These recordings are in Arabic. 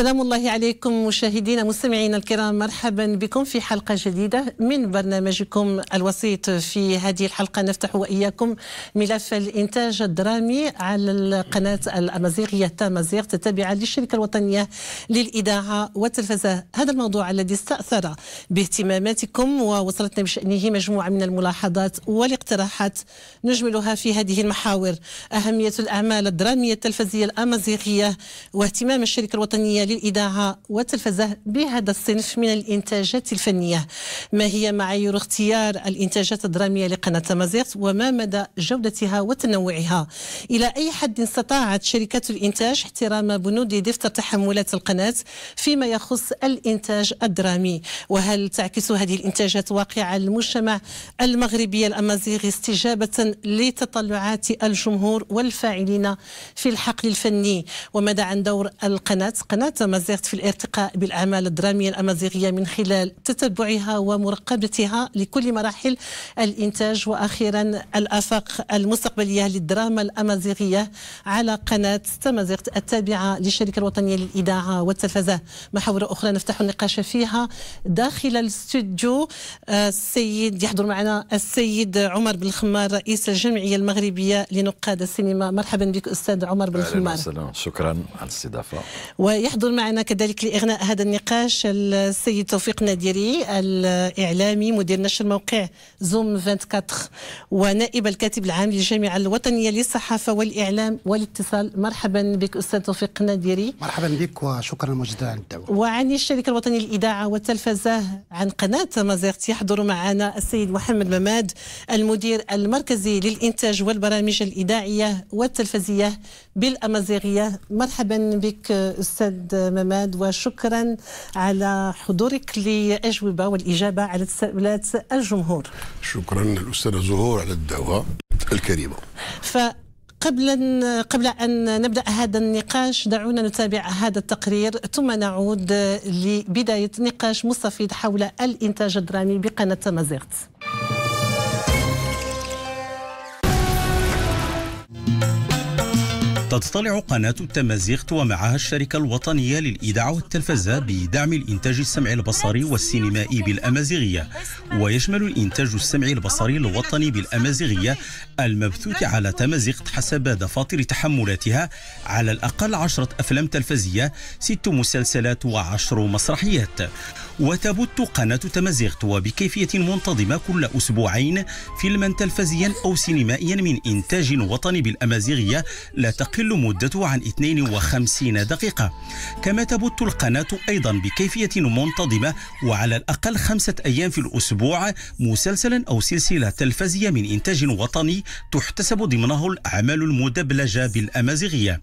سلام الله عليكم مشاهدينا مستمعينا الكرام مرحبا بكم في حلقة جديدة من برنامجكم الوسيط في هذه الحلقة نفتح وإياكم ملف الإنتاج الدرامي على القناة الأمازيغية تامازيغ التابعة للشركة الوطنية للإذاعة والتلفزة هذا الموضوع الذي استأثر باهتماماتكم ووصلتنا بشأنه مجموعة من الملاحظات والاقتراحات نجملها في هذه المحاور أهمية الأعمال الدرامية التلفزية الأمازيغية واهتمام الشركة الوطنية للإذاعة والتلفزة بهذا الصنف من الإنتاجات الفنية ما هي معايير اختيار الإنتاجات الدرامية لقناة مزيغت وما مدى جودتها وتنوعها إلى أي حد استطاعت شركات الإنتاج احترام بنود دفتر تحملات القناة فيما يخص الإنتاج الدرامي وهل تعكس هذه الإنتاجات واقع المجتمع المغربي الأمازيغي استجابة لتطلعات الجمهور والفاعلين في الحقل الفني وماذا عن دور القناة قناة تمازيغت في الارتقاء بالأعمال الدرامية الأمازيغية من خلال تتبعها ومراقبتها لكل مراحل الإنتاج وأخيرا الآفاق المستقبلية للدراما الأمازيغية على قناة تمازيغت التابعة للشركة الوطنية للإذاعة والتلفزة محاور أخرى نفتح النقاش فيها داخل الاستوديو آه، السيد يحضر معنا السيد عمر بن الخمار رئيس الجمعية المغربية لنقاد السينما مرحبا بك أستاذ عمر بن الخمار شكرا على الاستضافة ويحضر ينضل معنا كذلك لإغناء هذا النقاش السيد توفيق ناديري الإعلامي مدير نشر موقع زوم 24 ونائب الكاتب العام للجامعة الوطنية للصحافة والإعلام والاتصال مرحبا بك أستاذ توفيق ناديري مرحبا بك وشكرا مجددا على الدعوة وعن الشركة الوطنية للإذاعة والتلفزة عن قناة مازيرت يحضر معنا السيد محمد مماد المدير المركزي للإنتاج والبرامج الإذاعية والتلفزية بالأمازيغية مرحبا بك أستاذ مماد وشكرا على حضورك لأجوبة والإجابة على تساؤلات الجمهور شكرا الأستاذة زهور على الدعوة الكريمة ف قبل قبل ان نبدا هذا النقاش دعونا نتابع هذا التقرير ثم نعود لبدايه نقاش مستفيد حول الانتاج الدرامي بقناه مازيغت. تضطلع قناة التمازيغت ومعها الشركة الوطنية للإذاعة والتلفزة بدعم الإنتاج السمعي البصري والسينمائي بالأمازيغية ويشمل الإنتاج السمعي البصري الوطني بالأمازيغية المبثوث على تمازيغت حسب دفاتر تحملاتها على الأقل عشرة أفلام تلفزية ست مسلسلات وعشر مسرحيات وتبث قناة تمازيغتو وبكيفية منتظمة كل أسبوعين فيلما تلفزيا أو سينمائيا من إنتاج وطني بالأمازيغية لا تقل مدته عن 52 دقيقة كما تبث القناة أيضا بكيفية منتظمة وعلى الأقل خمسة أيام في الأسبوع مسلسلا أو سلسلة تلفزية من إنتاج وطني تحتسب ضمنه الأعمال المدبلجة بالأمازيغية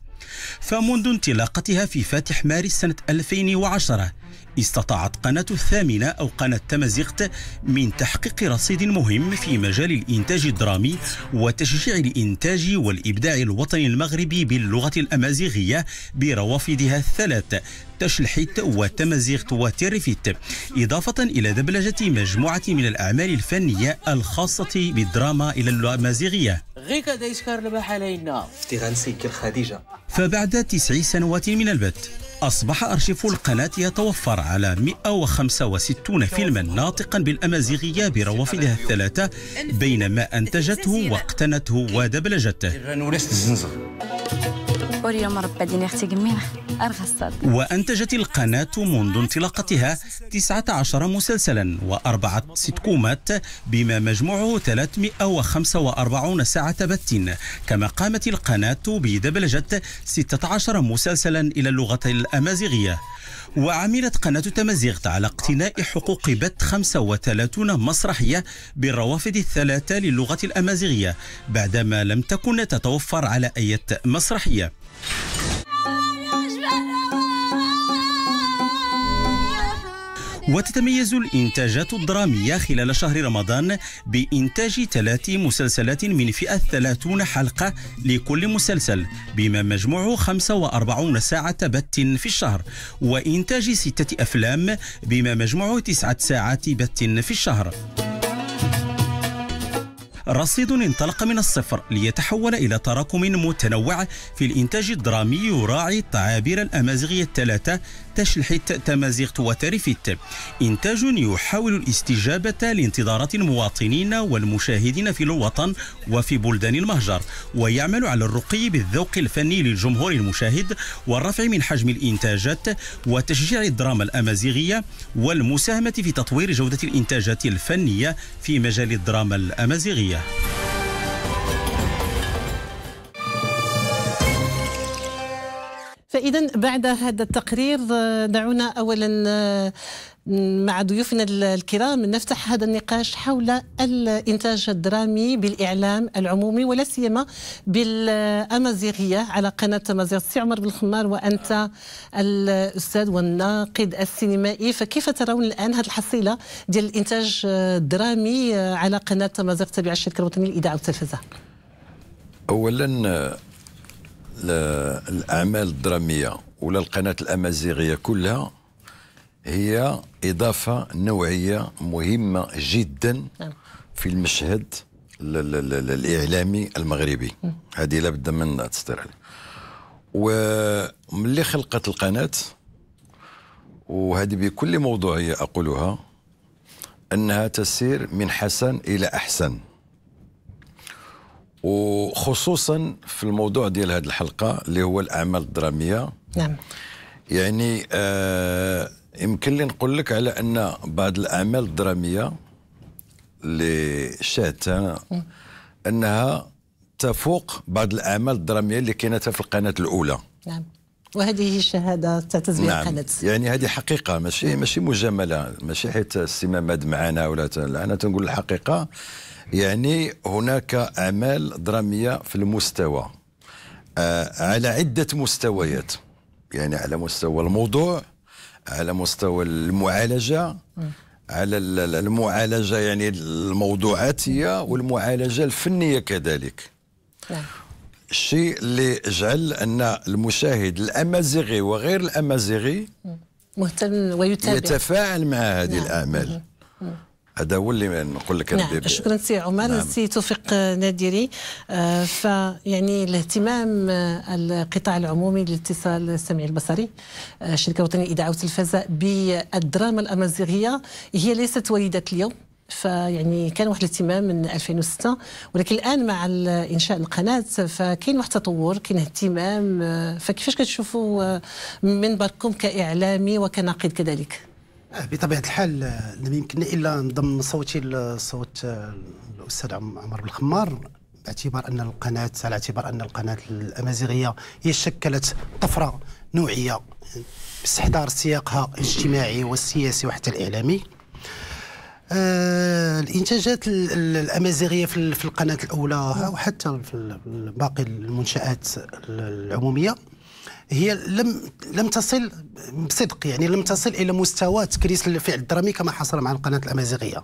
فمنذ انطلاقتها في فاتح مارس سنة 2010 استطاعت قناة الثامنة أو قناة تمازيغت من تحقيق رصيد مهم في مجال الإنتاج الدرامي وتشجيع الإنتاج والإبداع الوطني المغربي باللغة الأمازيغية بروافدها الثلاث والتشلحت والتمازيغت وتيريفيت إضافة إلى دبلجة مجموعة من الأعمال الفنية الخاصة بالدراما إلى اللامازيغية فبعد تسع سنوات من البث أصبح أرشيف القناة يتوفر على 165 فيلما ناطقا بالأمازيغية بروافدها الثلاثة بين ما أنتجته واقتنته ودبلجته اليوم ارغصت وانتجت القناه منذ انطلاقتها 19 مسلسلا واربعه ستكومات بما مجموعه 345 ساعه بث كما قامت القناه بدبلجه 16 مسلسلا الى اللغه الامازيغيه وعملت قناة تمازيغت على اقتناء حقوق بث 35 مسرحية بالروافد الثلاثة للغة الأمازيغية بعدما لم تكن تتوفر على أي مسرحية وتتميز الإنتاجات الدرامية خلال شهر رمضان بإنتاج ثلاث مسلسلات من فئة 30 حلقة لكل مسلسل بما مجموع 45 ساعة بت في الشهر وإنتاج ستة أفلام بما مجموع تسعة ساعات بت في الشهر رصيد انطلق من الصفر ليتحول إلى تراكم متنوع في الإنتاج الدرامي يراعي التعابير الأمازيغية الثلاثة تشلحت تمازيغت وترفت إنتاج يحاول الاستجابة لانتظارات المواطنين والمشاهدين في الوطن وفي بلدان المهجر ويعمل على الرقي بالذوق الفني للجمهور المشاهد والرفع من حجم الإنتاجات وتشجيع الدراما الأمازيغية والمساهمة في تطوير جودة الإنتاجات الفنية في مجال الدراما الأمازيغية فإذا بعد هذا التقرير آه، دعونا أولا آه، مع ضيوفنا الكرام نفتح هذا النقاش حول الانتاج الدرامي بالاعلام العمومي ولا سيما بالامازيغيه على قناه امازيغ سي عمر بالخمار وانت الاستاذ والناقد السينمائي فكيف ترون الان هذه الحصيله ديال الانتاج الدرامي على قناه امازيغ تابعه الشركه الوطنيه للاذاعه والتلفزه؟ اولا الاعمال الدراميه ولا القناه الامازيغيه كلها هي إضافة نوعية مهمة جدا نعم. في المشهد الإعلامي المغربي هذه لابد من التصدير وملي خلقت القناة وهذه بكل موضوعية أقولها أنها تسير من حسن إلى أحسن وخصوصا في الموضوع ديال هذه الحلقة اللي هو الأعمال الدرامية نعم يعني آه يمكن لي نقول لك على ان بعض الاعمال الدراميه اللي شاهدتها انا انها تفوق بعض الاعمال الدراميه اللي كانت في القناه الاولى نعم وهذه شهاده تتزوير نعم. القناه يعني هذه حقيقه ماشي نعم. ماشي مجامله ماشي حيت السي ماد معنا ولا انا تنقول الحقيقه يعني هناك اعمال دراميه في المستوى آه على عده مستويات يعني على مستوى الموضوع على مستوى المعالجه على المعالجه يعني الموضوعاتيه والمعالجه الفنيه كذلك الشيء اللي جعل ان المشاهد الامازيغي وغير الامازيغي مهتم ويتابع يتفاعل مع هذه نعم. الاعمال مم. هذا هو اللي نقول لك نعم شكرا سي عمر نعم. سي توفيق نادري آه، فيعني الاهتمام آه، القطاع العمومي للاتصال السمعي البصري الشركه آه، الوطنيه للاذاعه والتلفزه بالدراما الامازيغيه هي ليست وليده اليوم فيعني كان واحد الاهتمام من 2006 ولكن الان مع انشاء القناه فكاين واحد التطور كاين اهتمام فكيفاش كتشوفوا منبركم كاعلامي وكناقد كذلك؟ آه، بطبيعه الحال آه، لم يمكن الا نضم صوتي لصوت آه، الاستاذ عمر بالخمار باعتبار ان القناه على اعتبار ان القناه الامازيغيه هي شكلت طفره نوعيه باستحضار سياقها الاجتماعي والسياسي وحتى الاعلامي آه الانتاجات الامازيغيه في القناه الاولى وحتى في باقي المنشات العموميه هي لم لم تصل بصدق يعني لم تصل الى مستوى تكريس الفعل الدرامي كما حصل مع القناه الامازيغيه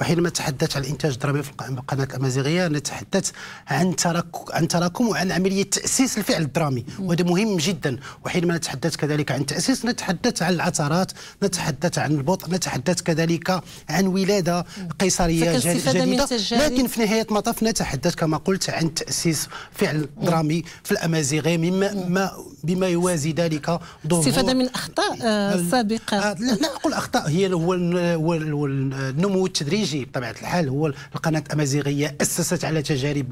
وحينما تحدثت عن الانتاج الدرامي في القناه الامازيغيه نتحدث عن تراكم عن تراكم وعن عمليه تاسيس الفعل الدرامي وهذا مهم جدا وحينما نتحدث كذلك عن تاسيس نتحدث عن العثرات نتحدث عن البطء نتحدث كذلك عن ولاده قيصريه جديده لكن في نهايه المطاف نتحدث كما قلت عن تاسيس فعل درامي في الامازيغيه مما ما بما ما يوازي ذلك ظهور استفادة من أخطاء آه، سابقة آه، لا أقول أخطاء هي هو النمو التدريجي بطبيعة الحال هو القناة الأمازيغية أسست على تجارب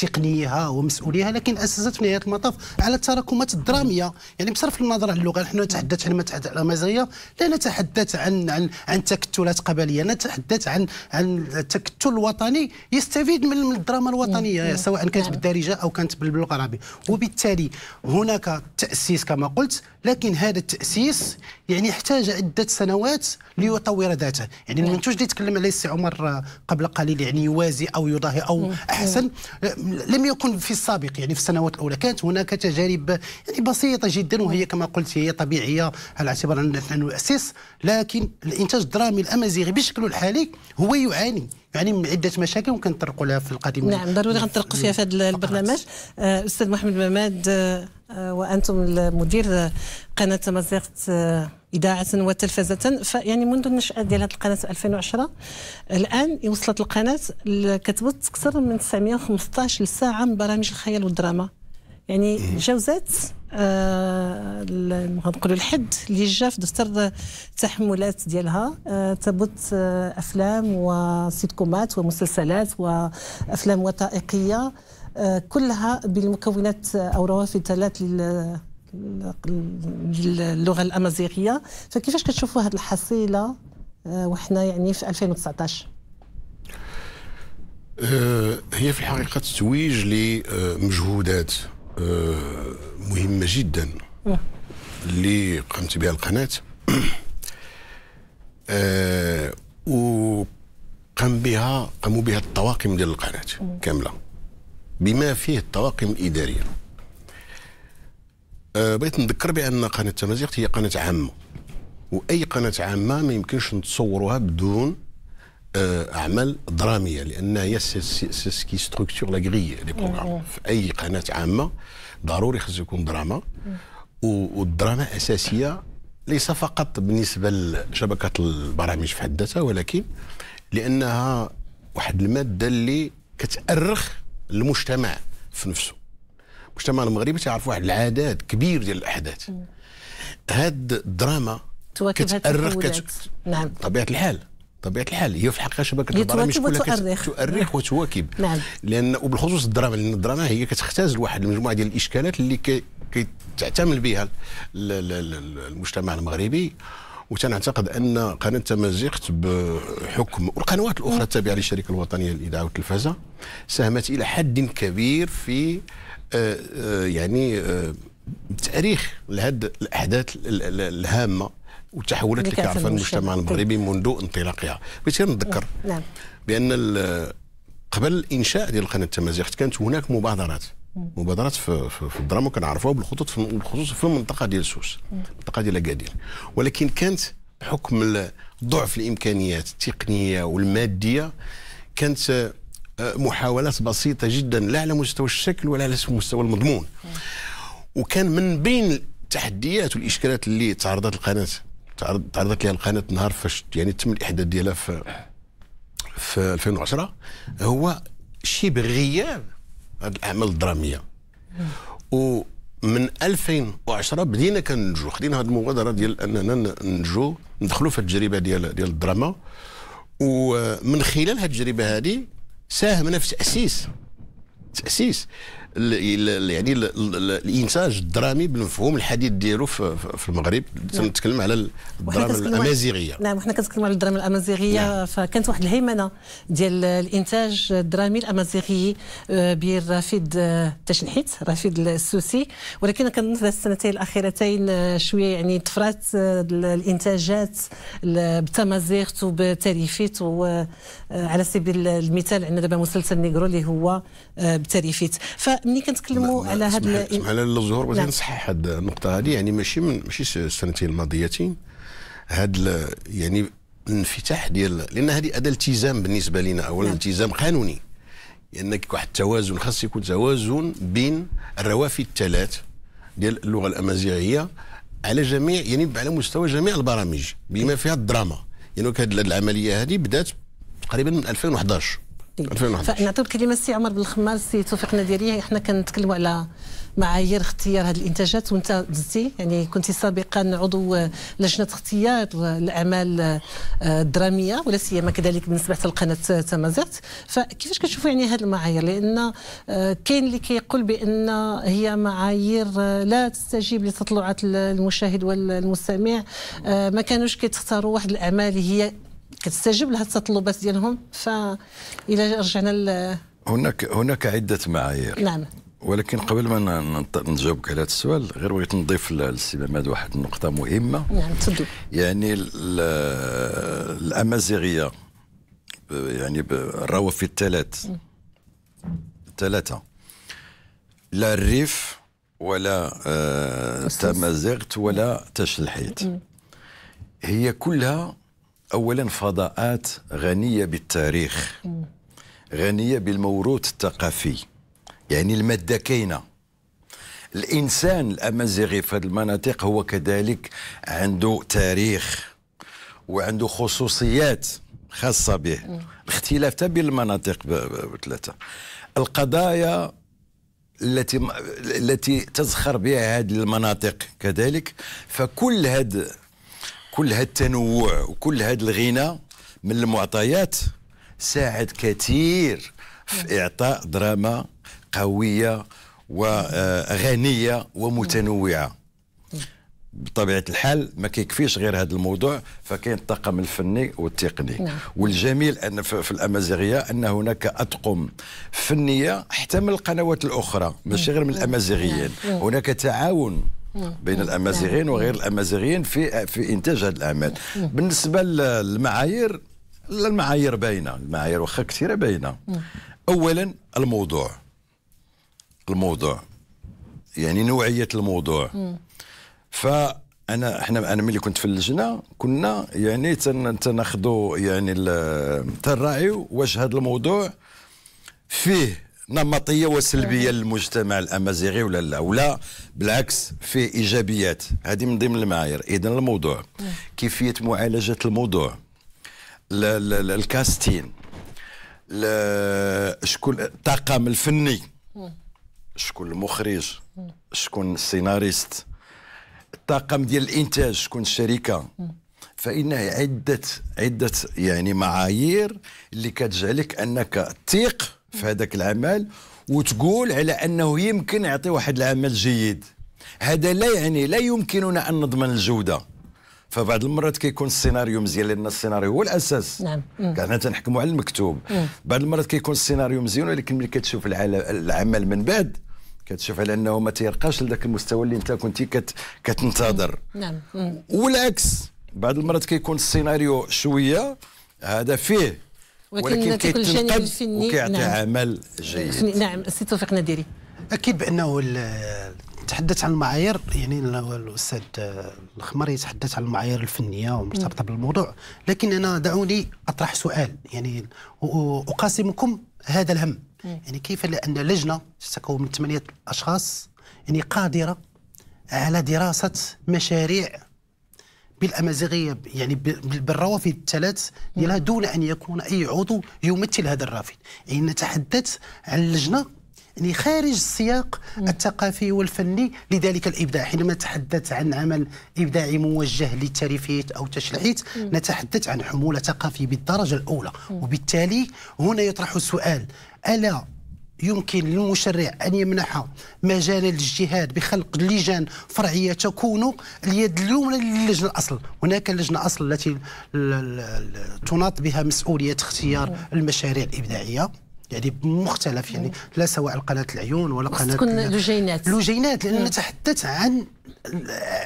تقنيها ومسؤوليها لكن أسست في نهاية المطاف على التراكمات الدرامية يعني بصرف النظر عن اللغة نحن نتحدث عن متحدث الأمازيغية لا نتحدث عن عن عن تكتلات قبلية نتحدث عن عن تكتل وطني يستفيد من الدراما الوطنية سواء كانت بالدارجة أو كانت باللغة العربية وبالتالي هناك تأسيس كما قلت لكن هذا التأسيس يعني احتاج عدة سنوات ليطور ذاته يعني المنتوج نعم. اللي تكلم عليه السي عمر آه، قبل قليل يعني يوازي أو يضاهي أو نعم. أحسن آه، لم يكن في السابق يعني في السنوات الأولى كانت هناك تجارب يعني بسيطة جدا وهي كما قلت هي طبيعية على اعتبار أننا نؤسس لكن الإنتاج الدرامي الأمازيغي بشكله الحالي هو يعاني يعني عده مشاكل ممكن نطرقوا لها في القادمه نعم ضروري غنطرقوا فيها في هذا البرنامج آه، استاذ محمد مماد آه، آه، وانتم المدير قناه مزيغه اذاعه وتلفزه فيعني منذ النشاه ديال هذه القناه 2010 الان وصلت القناه كتبث اكثر من 915 ساعه من برامج الخيال والدراما يعني إيه. جاوزات آه نقولوا الحد اللي جا في دفتر التحملات ديالها آه تبث آه افلام وسيتكومات ومسلسلات وافلام وثائقيه آه كلها بالمكونات آه، او روافد ثلاث للغه الامازيغيه فكيفاش كتشوفوا هذه الحصيله آه وحنا يعني في 2019 آه، هي في الحقيقه تتويج لمجهودات آه، مهمه جدا آه. اللي قامت بها القناه آه، وقام بها قاموا بها الطواقم ديال القناه كامله بما فيه الطواقم الاداريه بغيت نذكر بان قناه التمازيغ هي قناه عامه واي قناه عامه ما يمكنش نتصوروها بدون آه، اعمال دراميه لان هي سكي ستركتور لا غري لي إيه، بروغرام إيه. في اي قناه عامه ضروري خصو يكون دراما إيه. والدراما اساسيه ليس فقط بالنسبه لشبكه البرامج في حد ذاتها ولكن لانها واحد الماده اللي كتأرخ المجتمع في نفسه المجتمع المغربي تعرف واحد العدد كبير ديال الاحداث هاد الدراما تواكب كتأرخ كت... نعم طبيعه الحال طبيعه الحال هي في الحقيقه شبكه البرامج كلها تؤرخ نعم. وتواكب نعم. لان وبالخصوص الدراما لان الدراما هي كتختزل واحد المجموعه ديال الاشكالات اللي كيتعتمل بها المجتمع المغربي وتنعتقد ان قناه تمازيغت بحكم والقنوات الاخرى التابعه للشركه الوطنيه للاذاعه والتلفزه ساهمت الى حد كبير في آه، آه، يعني آه، تاريخ لهذه الاحداث الهامه والتحولات اللي كيعرفها المجتمع المغربي طيب. منذ انطلاقها بغيت غير نذكر نعم. نعم. بان قبل الانشاء ديال قناه التمازيغت كانت هناك مبادرات مبادرات في, في, في الدراما كنعرفوها بالخطوط بالخصوص في المنطقه ديال سوس المنطقه ديال اكادير ولكن كانت بحكم ضعف الامكانيات التقنيه والماديه كانت آه، محاولات بسيطه جدا لا على مستوى الشكل ولا على مستوى المضمون وكان من بين التحديات والاشكالات اللي تعرضت القناه تعرض تعرضت لها القناه نهار فاش يعني تم الاحداث ديالها في في 2010 هو شي بغياب هذه الاعمال الدراميه ومن 2010 بدينا كننجو خدينا هذه المبادره ديال اننا ننجو ندخلوا في التجربه ديال ديال الدراما ومن خلال هذه التجربه هذه ساهمنا في تاسيس تاسيس يعني الانتاج الدرامي بالمفهوم الحديث ديالو في المغرب نعم. تنتكلم على الدراما الامازيغيه نعم وحنا كنتكلموا على الدراما الامازيغيه نعم. فكانت واحد الهيمنه ديال الانتاج الدرامي الامازيغي آه، برفيد آه، تشنحيت رفيد السوسي ولكن كنظن السنتين الاخيرتين آه، شويه يعني طفرات الانتاجات بتمازيغت وبتاريفيت وعلى سبيل المثال عندنا دابا مسلسل نيغرو اللي هو بتاريفيت ف ملي كنتكلموا على هذا لي الزهور بغيت نعم. نصحح هذه النقطه هذه يعني ماشي من ماشي السنتين الماضيتين هذا يعني الانفتاح ديال لان هذه اداه التزام بالنسبه لنا اولا نعم. التزام قانوني لانك يعني واحد التوازن خاص يكون توازن بين الروافد الثلاث ديال اللغه الامازيغيه على جميع يعني على مستوى جميع البرامج بما فيها الدراما يعني هذه العمليه هذه بدات تقريبا من 2011 الوطنيه فنعطيو الكلمه السي عمر بن الخمار السي توفيق نديري احنا كنتكلموا على معايير اختيار هذه الانتاجات وانت دزتي يعني كنت سابقا عضو لجنه اختيار الاعمال آه، الدراميه ولا سيما كذلك بالنسبه لقناه تمازات فكيفاش كتشوفوا يعني هذه المعايير لان آه، كاين اللي كيقول بان هي معايير آه، لا تستجيب لتطلعات المشاهد والمستمع ما كانوش كيتختاروا واحد الاعمال هي كتستجب لهذه التطلبات ديالهم الى رجعنا ل هناك هناك عدة معايير نعم ولكن قبل ما نجاوبك على هذا السؤال غير بغيت نضيف للسي محمد واحد النقطه مهمه نعم تفضل يعني الامازيغيه يعني الروافد الثلاث ثلاثه لا الريف ولا آه، تمازغت ولا تشلحيت هي كلها اولا فضاءات غنيه بالتاريخ غنيه بالموروث الثقافي يعني الماده كاينه الانسان الامازيغي في هذه المناطق هو كذلك عنده تاريخ وعنده خصوصيات خاصه به الاختلاف حتى بين المناطق بثلاثه القضايا التي التي تزخر بها هذه المناطق كذلك فكل هذه كل هذا التنوع وكل هذا الغنى من المعطيات ساعد كثير في إعطاء دراما قوية وغنية ومتنوعة بطبيعه الحال ما كيكفيش غير هذا الموضوع فكاين الطاقم الفني والتقني نعم. والجميل ان في, الامازيغيه ان هناك اطقم فنيه حتى من القنوات الاخرى ماشي غير من نعم. الامازيغيين نعم. نعم. هناك تعاون بين نعم. الامازيغيين وغير الامازيغيين في في انتاج هذه الاعمال نعم. بالنسبه للمعايير المعايير باينه المعايير واخا كثيره باينه نعم. اولا الموضوع الموضوع يعني نوعيه الموضوع فانا احنا انا ملي كنت في اللجنه كنا يعني تناخذوا يعني تنراعيو واش هذا الموضوع فيه نمطيه وسلبيه آه. للمجتمع الامازيغي ولا لا ولا بالعكس فيه ايجابيات هذه من ضمن المعايير اذا الموضوع آه. كيفيه معالجه الموضوع الكاستين شكون الطاقم الفني آه. شكون المخرج شكون السيناريست الطاقم ديال الانتاج شكون الشركه فانها عده عده يعني معايير اللي كتجعلك انك تيق في هذاك العمل وتقول على انه يمكن يعطي واحد العمل جيد هذا لا يعني لا يمكننا ان نضمن الجوده فبعض المرات كيكون السيناريو مزيان لان السيناريو هو الاساس نعم كنا تنحكموا على المكتوب مم. بعض المرات كيكون السيناريو مزيان ولكن ملي كتشوف العمل من بعد كتشوف على انه ما تيرقاش لذاك المستوى اللي انت كنتي كت كتنتظر نعم والعكس بعض المرات كيكون السيناريو شويه هذا فيه ولكن فني وكيعطي نعم. عمل جيد نعم سي توفيق نديري اكيد بانه تحدث عن المعايير يعني الاستاذ الخمر يتحدث عن المعايير الفنيه ومرتبطه بالموضوع لكن انا دعوني اطرح سؤال يعني اقاسمكم هذا الهم يعني كيف لان لجنه تتكون من ثمانيه اشخاص يعني قادره على دراسه مشاريع بالامازيغيه يعني بالروافد الثلاث ديالها دون ان يكون اي عضو يمثل هذا الرافد يعني نتحدث عن لجنه يعني خارج السياق الثقافي والفني لذلك الابداع حينما نتحدث عن عمل ابداعي موجه للترفيه او تشريعيت نتحدث عن حموله ثقافيه بالدرجه الاولى وبالتالي هنا يطرح السؤال الا يمكن للمشرع أن يمنح مجال للاجتهاد بخلق لجان فرعية تكون اليد اليمنى للجنة الأصل هناك لجنه أصل التي تناط بها مسؤولية اختيار المشاريع الإبداعية يعني بمختلف يعني لا سواء قناه العيون ولا قناه تكون لجينات لجينات لان نتحدث عن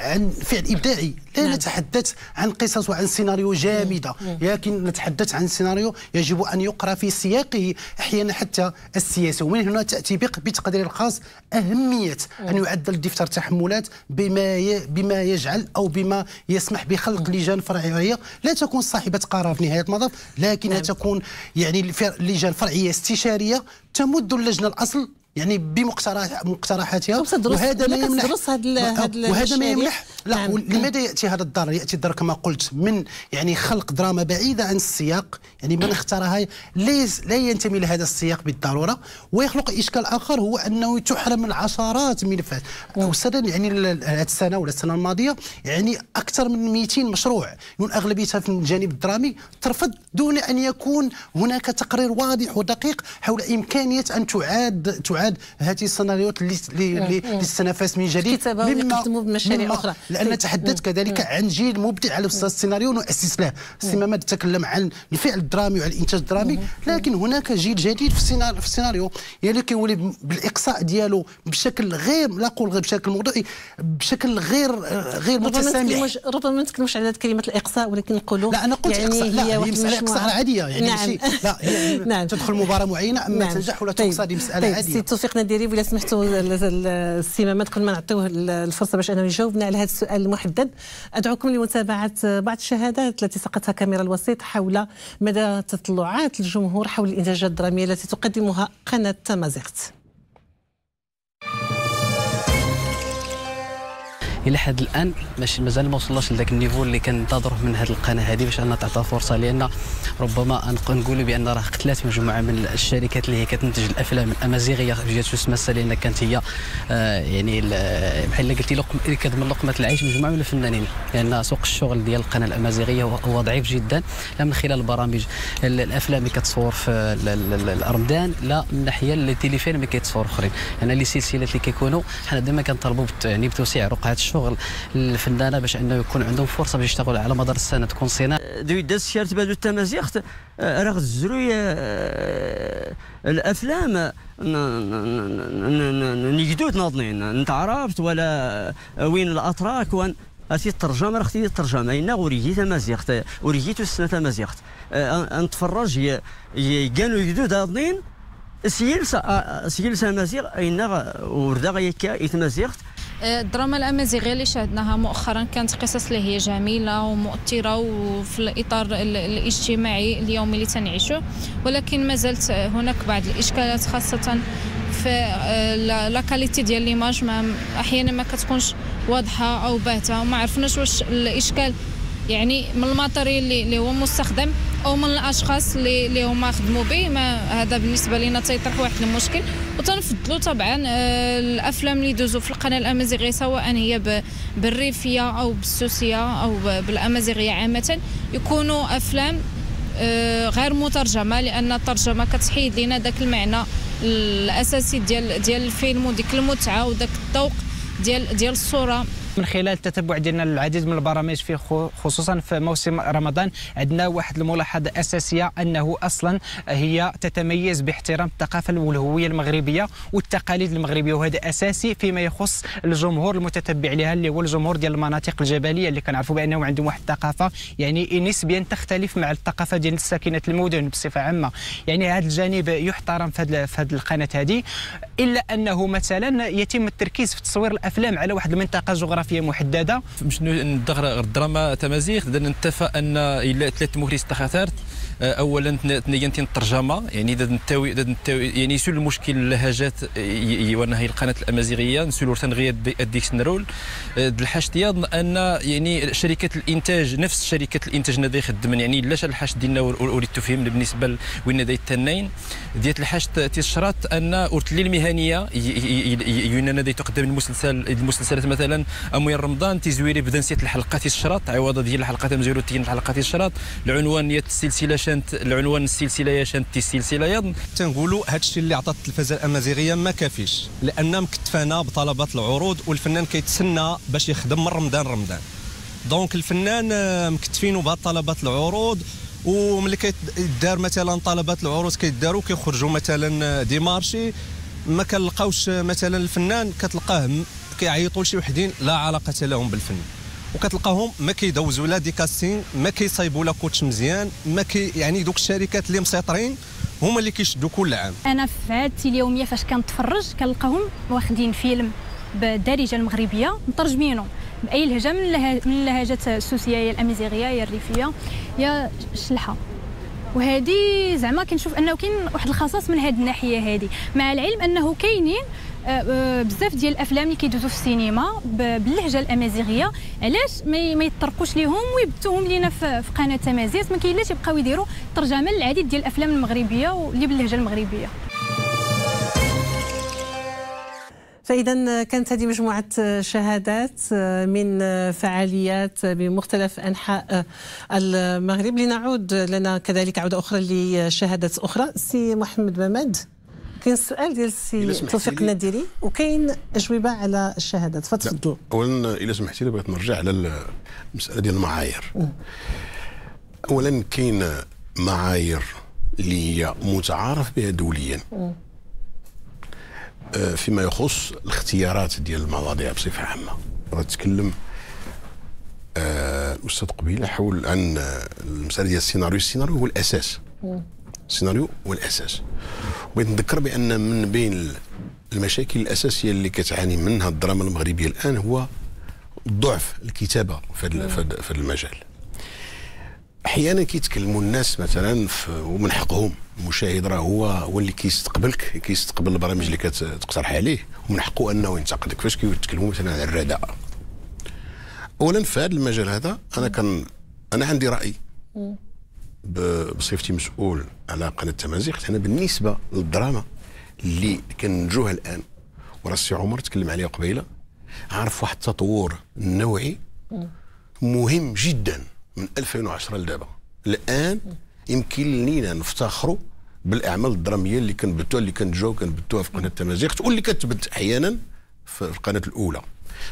عن فعل ابداعي لا نعم. نتحدث عن قصص وعن سيناريو جامده لكن نتحدث عن سيناريو يجب ان يقرا في سياقه احيانا حتى السياسي ومن هنا تاتي بتقدير الخاص اهميه ان يعدل دفتر تحملات بما بما يجعل او بما يسمح بخلق لجان فرعيه لا تكون صاحبه قرار في نهايه المطاف لكنها مم. نعم. تكون يعني لجان فرعيه استشاريه الاستشاريه تمد اللجنه الاصل يعني بمقترحاتها وهذا ما يمنح وهذا ما يمنح لا نعم. لماذا ياتي هذا الضرر ياتي الضرر كما قلت من يعني خلق دراما بعيده عن السياق يعني من اختارها ليس لا ينتمي لهذا السياق بالضروره ويخلق اشكال اخر هو انه تحرم العشرات من الملفات نعم. استاذ يعني هذه السنه ولا السنه الماضيه يعني اكثر من 200 مشروع اغلبيتها في الجانب الدرامي ترفض دون ان يكون هناك تقرير واضح ودقيق حول امكانيه ان تعاد تعاد عاد هذه السيناريوهات اللي للتنافس من جديد مما بمشاريع اخرى لان تحدث كذلك عن جيل مبدع على مستوى السيناريو نؤسس له سي مماد تكلم عن الفعل الدرامي وعن الانتاج الدرامي لكن هناك جيل جديد في السيناريو في السيناريو يعني كيولي بالاقصاء ديالو بشكل غير لا اقول غير بشكل موضوعي بشكل غير غير متسامح ربما ما نتكلموش على كلمه الاقصاء ولكن نقولوا لا انا قلت يعني اقصاء لا هي, هي مساله اقصاء عاديه يعني نعم. ماشي لا يعني نعم. تدخل مباراه معينه اما نعم. تنجح ولا طيب. تقصى هذه مساله طيب، عاديه توفيقنا الديري ولا سمحتوا السي مامات ما نعطيوه الفرصه باش انه يجاوبنا نعم، على هذا السؤال المحدد ادعوكم لمتابعه بعض الشهادات التي سقطها كاميرا الوسيط حول مدى تطلعات الجمهور حول الانتاجات الدراميه التي تقدمها قناه تمازيغت الى حد الان ماشي مازال ما وصلناش لذاك النيفو اللي كننتظره من هذه القناه هذه باش انها تعطى فرصه لان ربما نقولوا بان راه قتلات مجموعه من الشركات اللي هي كتنتج الافلام الامازيغيه جات تسمى لان كانت هي آه يعني بحال قلتي لقم كتضمن لقمه العيش مجموعه من الفنانين لان سوق الشغل ديال القناه الامازيغيه هو ضعيف جدا لا من خلال البرامج الافلام اللي كتصور في الارمدان لا من الناحيه التلفزيون اللي كيتصور اخرين يعني لي سلسلات اللي كيكونوا حنا ديما كنطالبوا يعني بتوسيع رقعه الشغل شغل الفنانه باش انه يكون عندهم فرصه باش يشتغلوا على مدار السنه تكون صناعه داز شارت بادو التمازيغ آه، راه الزرويه آه، آه، الافلام نجدود ناضنين نتعرفت ولا وين الاتراك وان أتي الترجمة رختي الترجمة انا أوريجي تمازيغت أوريجي تسنة تمازيغت نتفرج كانوا يدو داضنين سيلسا سيلسا مازيغ اين وردا غيكا إتمازيغت آه، الدراما الامازيغيه اللي شاهدناها مؤخرا كانت قصص اللي هي جميله ومؤثره وفي الاطار الاجتماعي اليومي اللي تنعيشه ولكن ما زالت هناك بعض الاشكالات خاصه في آه، لا كاليتي ديال ليماج احيانا ما كتكونش واضحه او باهته وما عرفناش واش الاشكال يعني من الماتيريال اللي, اللي هو مستخدم او من الاشخاص اللي اللي هما خدموا به ما هذا بالنسبه لينا تيطرح واحد المشكل وتنفضلوا طبعا آه، الافلام اللي يدوزوا في القناه الامازيغيه سواء هي بالريفيه او بالسوسيه او بالامازيغيه عامه يكونوا افلام آه، غير مترجمه لان الترجمه كتحيد لنا ذاك المعنى الاساسي ديال ديال الفيلم وديك المتعه وداك الذوق ديال ديال الصوره من خلال تتبع ديالنا للعديد من البرامج في خصوصا في موسم رمضان عندنا واحد الملاحظه اساسيه انه اصلا هي تتميز باحترام الثقافه والهويه المغربيه والتقاليد المغربيه وهذا اساسي فيما يخص الجمهور المتتبع لها اللي هو الجمهور ديال المناطق الجبليه اللي كنعرفوا بانهم عندهم واحد الثقافه يعني نسبيا تختلف مع الثقافه ديال الساكنه المدن بصفه عامه يعني هذا الجانب يحترم في هذه القناه هذه الا انه مثلا يتم التركيز في تصوير الافلام على واحد المنطقه جغرافيه جغرافيه محدده باش ندغر الدراما تمازيغ نتفق ان الا ثلاث مخلص تخاثرت آه، اولا ثانيا الترجمه يعني نتاوي نتاوي يعني سول المشكل اللهجات آه، هي القناه الامازيغيه نسول تنغيه الديكسنرول الحاشتيه آه، ان يعني شركات الانتاج نفس شركات الانتاج نادي خدم يعني لاش الحاش ديالنا اريد تفهم بالنسبه وين داي التنين ديال الحاش تشرط ان ارتلي المهنيه يونانا داي تقدم المسلسل المسلسلات مثلا امويا رمضان تزويري بدا نسيت الحلقه تشرط عوضه ديال الحلقه تمزيرو تين الحلقه تشرط العنوان ديال السلسله شانت العنوان السلسله يا شانت السلسله يا تنقولوا هذا الشيء اللي عطات التلفزه الامازيغيه ما كافيش لان مكتفانا بطلبات العروض والفنان كيتسنى باش يخدم من رمضان رمضان دونك الفنان آه، مكتفينو بهاد طلبات العروض وملي كيدار مثلا طلبات العروض كيداروا كيخرجوا مثلا آه، دي مارشي ما كنلقاوش آه، مثلا الفنان كتلقاه كيعيطوا لشي وحدين لا علاقه لهم بالفن وكتلقاهم ما كيدوزوا لا دي كاستين ما كيصايبوا لا كوتش مزيان ما كي يعني دوك الشركات اللي مسيطرين هما اللي كيشدوا كل عام انا في عادتي اليوميه فاش كنتفرج كنلقاهم واخدين فيلم بالدارجه المغربيه مترجمينه باي لهجه من اللهجات السوسيه يا الامازيغيه يا الريفيه يا الشلحه وهذه زعما كنشوف انه كاين واحد الخصاص من هذه الناحيه هذه مع العلم انه كاينين آه، آه، بزاف ديال الافلام اللي كيدوزو في السينما باللهجه الامازيغيه علاش ما يطرقوش ليهم ويبثوهم لينا في قناه تمازيغ ما كاين لاش يبقاو يديروا ترجمه للعديد ديال الافلام المغربيه واللي باللهجه المغربيه فإذا كانت هذه مجموعة شهادات آه، من فعاليات بمختلف أنحاء المغرب لنعود لنا كذلك عودة أخرى لشهادات أخرى سي محمد ممد كاين السؤال ديال السي توفيق النادري وكاين اجوبه على الشهادات فتفضلوا اولا الا سمحتي لي بغيت نرجع على المساله ديال المعايير اولا كاين معايير اللي هي متعارف بها دوليا آه، فيما يخص الاختيارات ديال المواضيع بصفه عامه غنتكلم الاستاذ آه، قبيله حول عن المساله ديال السيناريو السيناريو هو الاساس السيناريو هو الاساس بغيت نذكر بان من بين المشاكل الاساسيه اللي كتعاني منها الدراما المغربيه الان هو ضعف الكتابه في في المجال احيانا كيتكلموا الناس مثلا ومن حقهم المشاهد راه هو هو اللي كيستقبلك كيستقبل البرامج اللي كتقترح عليه ومن حقه انه ينتقدك فاش كيتكلموا مثلا على الرداء اولا في هذا المجال هذا انا كان انا عندي راي بصفتي مسؤول على قناه التمازيغ انا بالنسبه للدراما اللي كنجوها الان وراسي عمر تكلم عليها قبيله عارف واحد التطور نوعي مهم جدا من 2010 لدابا الان يمكن لينا نفتخروا بالاعمال الدراميه اللي كنبثوها اللي كنتجوها كنبثوها في قناه التمازيغ تقول اللي كتبت احيانا في القناه الاولى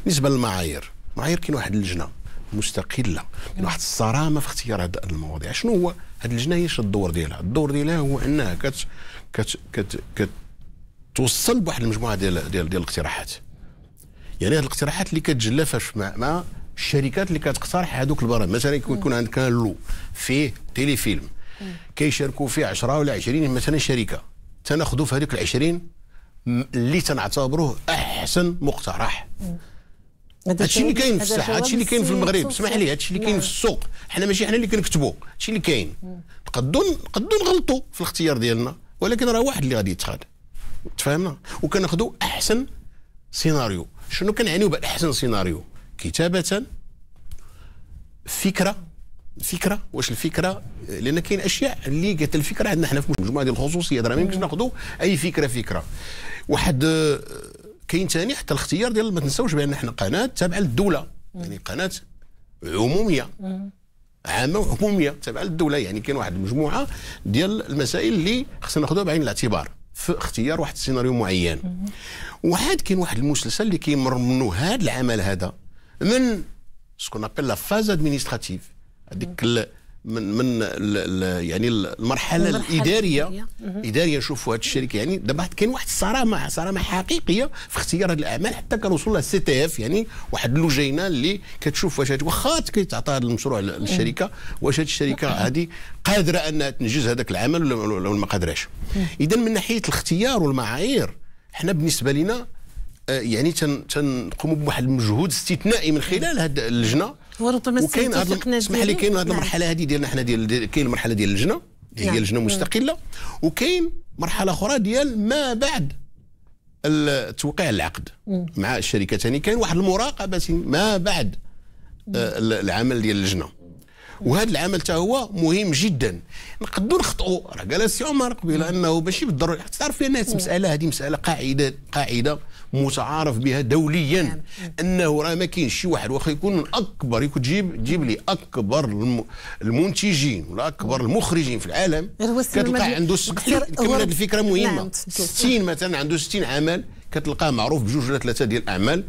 بالنسبه للمعايير المعايير كاين واحد اللجنه مستقله من واحد الصرامه في اختيار هذه المواضيع شنو هو هذه اللجنه هي الدور ديالها الدور ديالها هو انها كت كت كت, كت توصل بواحد المجموعه ديال ديال ديال الاقتراحات يعني هذه الاقتراحات اللي كتجلى فاش مع, مع الشركات اللي كتقترح هذوك البرامج مثلا يكون عندك لو فيه تيليفيلم كيشاركوا فيه 10 ولا 20 مثلا شركه تناخذوا في هذوك ال 20 اللي تنعتبروه احسن مقترح هادشي اللي كاين في الساحه هادشي اللي كاين في المغرب اسمح لي هادشي اللي كاين في نعم. السوق حنا ماشي حنا اللي كنكتبوا هادشي اللي كاين نقدوا نقدوا نغلطوا في الاختيار ديالنا ولكن راه واحد اللي غادي يتخاد تفاهمنا وكناخذوا احسن سيناريو شنو كنعنيو باحسن سيناريو كتابه فكره فكره واش الفكره لان كاين اشياء اللي قالت الفكره عندنا حنا في مجموعه ديال الخصوصيه راه ما يمكنش ناخذوا اي فكره فكره واحد كاين ثاني حتى الاختيار ديال ما تنساوش بان احنا قناه تابعه للدوله يعني قناه عموميه عامه وعموميه تابعه للدوله يعني كاين واحد المجموعه ديال المسائل اللي خصنا ناخذوها بعين الاعتبار في اختيار واحد السيناريو معين وعاد كاين واحد المسلسل اللي كيمر منه هذا العمل هذا من سكون ابل لا فاز ادمينستراتيف هذيك من من الـ الـ يعني المرحله, الاداريه الاداريه اداريه نشوفوا هذه الشركه يعني دابا كاين واحد الصرامه صرامه حقيقيه في اختيار هذه الاعمال حتى كنوصلوا للسي تي اف يعني واحد اللجينه اللي كتشوف واش واخا كيتعطى هذا المشروع للشركه واش هذه الشركه هذه قادره انها تنجز هذاك العمل ولا ما قادراش اذا من ناحيه الاختيار والمعايير حنا بالنسبه لنا آه، يعني تنقوموا بواحد المجهود استثنائي من خلال هذه اللجنه وربما وكاين هذا اسمح لي كاين هذه نعم. المرحله هذه ديالنا حنا ديال كاين المرحله ديال اللجنه نعم. اللي هي لجنه مستقله وكاين مرحله اخرى ديال ما بعد توقيع العقد مع الشركه ثاني كاين واحد المراقبه ما بعد آه، العمل ديال اللجنه وهذا العمل حتى هو مهم جدا نقدروا نخطئوا راه قال السي عمر قبيله انه ماشي بالضروري حتى تعرف الناس المساله هذه مساله قاعده قاعده متعارف بها دوليا نعم. انه راه ما كاينش شي واحد واخا يكون من اكبر يكون تجيب تجيب لي اكبر المنتجين ولا اكبر المخرجين في العالم كتلقى عنده كمل هذه الفكره مهمه 60 نعم، مثلا عنده 60 عمل كتلقاه معروف بجوج ولا ثلاثه ديال الاعمال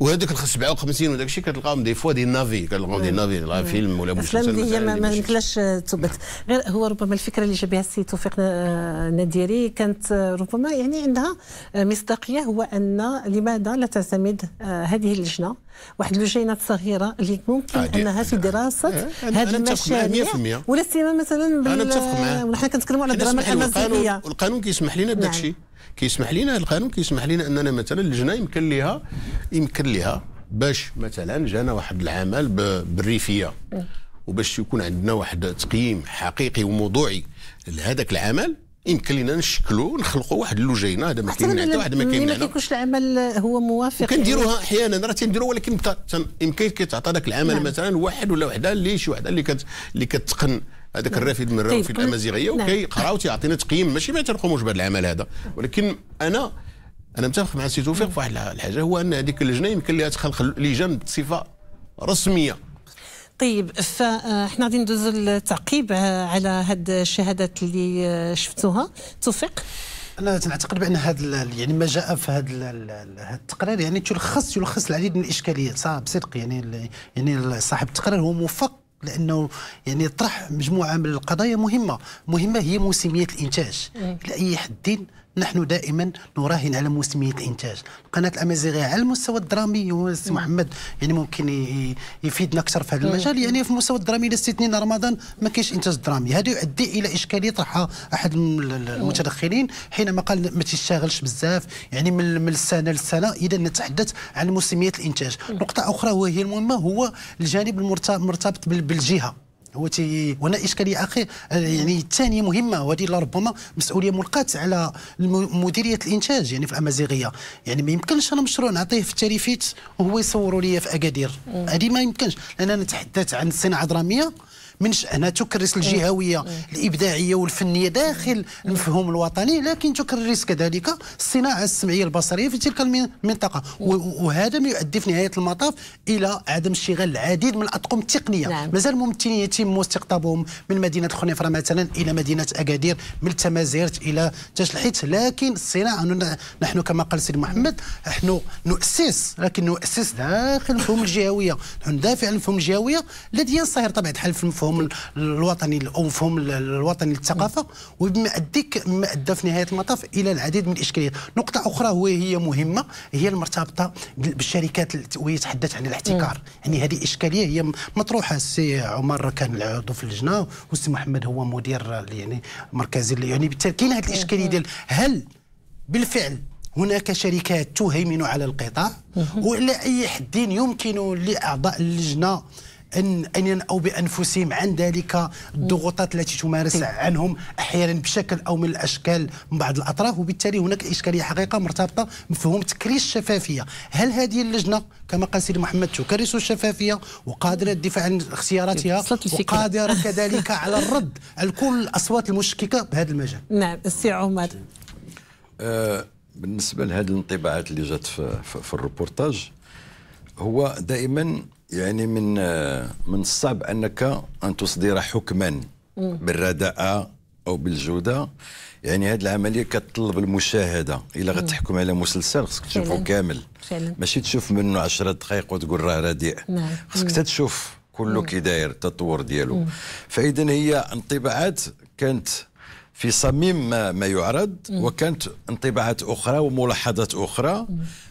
وهذوك 57 وداك الشيء كتلقاهم دي فوا دي نافي كتلقاهم دي نافي نعم. نعم. فيلم ولا مسلسل هي ما يمكنلاش آه، تثبت غير هو ربما الفكره اللي جابها السي توفيق آه، نديري كانت آه، ربما يعني عندها مصداقيه هو ان لماذا لا تعتمد هذه اللجنه واحد اللجينات صغيره اللي ممكن عادي. انها في دراسه هذه المشاريع ولا سيما مثلا بال... انا متفق معاه ونحن كنتكلموا على الدراما الامازيغيه القانون كيسمح لنا بداك نعم. الشيء نعم. كيسمح لنا القانون كيسمح لنا اننا مثلا اللجنه يمكن لها يمكن لها باش مثلا جانا واحد العمل بالريفيه وباش يكون عندنا واحد تقييم حقيقي وموضوعي لهذاك العمل يمكن لنا نشكلوا نخلقوا واحد اللجينه هذا ما كاين عندنا واحد ما كاين ما كيكونش العمل هو موافق كنديروها احيانا راه تنديروها ولكن يمكن كيتعطى ذاك العمل نعم. مثلا واحد ولا وحده اللي شي وحده اللي كت اللي كتقن هذاك الرافد من الروافد طيب، الامازيغيه نعم. وكيقرا قراوت تقييم ماشي ما تنقوموش بهذا العمل هذا ولكن انا انا متفق مع السي توفيق في واحد الحاجه هو ان هذيك اللجنه يمكن لها تخلق لجان بصفه رسميه طيب فاحنا غادي ندوزو للتعقيب على هاد الشهادات اللي شفتوها توفيق انا تنعتقد بان هذا يعني ما جاء في هذا التقرير يعني تلخص يلخص العديد من الاشكاليات صعب صدق يعني يعني صاحب التقرير هو موفق لانه يعني طرح مجموعه من القضايا مهمه مهمه هي موسميه الانتاج الى اي حد نحن دائما نراهن على مستمعين الانتاج القناه الامازيغيه على المستوى الدرامي هو محمد يعني ممكن يفيدنا اكثر في هذا المجال يعني في المستوى الدرامي الى استثنين رمضان ما كاينش انتاج درامي هذا يؤدي الى اشكاليه طرحها احد المتدخلين حينما قال ما تشتغلش بزاف يعني من السنه للسنه اذا نتحدث عن مسميات الانتاج نقطه اخرى وهي المهمه هو الجانب المرتبط بالجهه وانا اشكاليه اخي آه، يعني الثانيه مهمه وهذه لربما مسؤوليه ملقاه على مديريه الانتاج يعني في الامازيغيه يعني ما يمكنش انا مشروع نعطيه في التريفيت وهو يصوروا لي في اكادير هذه ما يمكنش لاننا تحدثت عن الصناعه الدراميه من شأنها تكرس الجهوية إيه. إيه. الإبداعية والفنية داخل المفهوم الوطني لكن تكرس كذلك الصناعة السمعية البصرية في تلك المنطقة وهذا ما يؤدي في نهاية المطاف إلى عدم اشتغال العديد من الأطقم التقنية نعم. مازال الممثلين يتم استقطابهم من مدينة خنيفرة مثلا إلى مدينة أكادير من التمازيرت إلى تشلحيت لكن الصناعة نحن كما قال سيدي محمد نحن نؤسس لكن نؤسس داخل المفهوم الجهوية ندافع عن المفهوم الجهوية الذي ينصهر طبعا الحال في المفهوم فهم الوطني او مفهوم الوطني للثقافه وبما اديك ما ادى في نهايه المطاف الى العديد من الاشكاليات نقطه اخرى وهي مهمه هي المرتبطه بالشركات وهي تحدث عن الاحتكار يعني هذه اشكاليه هي مطروحه السي عمر كان عضو في اللجنه والسي محمد هو مدير يعني مركزي يعني بالتالي كاين هذه الاشكاليه ديال هل بالفعل هناك شركات تهيمن على القطاع ولا اي حد يمكن لاعضاء اللجنه ان ان او بانفسهم عن ذلك الضغوطات التي تمارس إيه. عنهم احيانا بشكل او من الاشكال من بعض الاطراف وبالتالي هناك اشكاليه حقيقه مرتبطه بمفهوم تكريس الشفافيه هل هذه اللجنه كما قال سيدي محمد تكرس الشفافيه وقادره الدفاع عن اختياراتها إيه، وقادره كذلك على الرد على كل الاصوات المشككه بهذا المجال نعم السي عمر أه، بالنسبه لهذه الانطباعات اللي جات في, في, في هو دائما يعني من من الصعب انك ان تصدر حكما بالرداءه او بالجوده يعني هذه العمليه كتطلب المشاهده الا غتحكم على مسلسل خصك تشوفه كامل فعلا. ماشي تشوف منه 10 دقائق وتقول راه رديء نعم. خصك تشوف كله كي داير التطور ديالو فاذا هي انطباعات كانت في صميم ما, ما يعرض وكانت انطباعات اخرى وملاحظات اخرى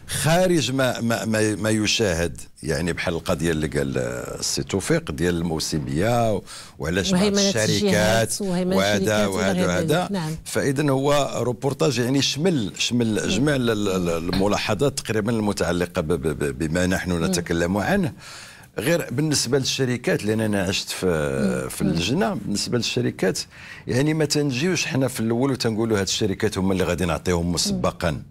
خارج ما ما ما, ما يشاهد يعني بحال القضيه اللي قال السي توفيق ديال الموسميه وعلاش الشركات وهذا وهذا وهذا نعم. فاذا هو روبورتاج يعني شمل شمل جميع الملاحظات تقريبا المتعلقه بما نحن نتكلم عنه غير بالنسبه للشركات لان انا عشت في في اللجنه بالنسبه للشركات يعني ما تنجيوش حنا في الاول وتنقولوا هاد الشركات هما اللي غادي نعطيهم مسبقا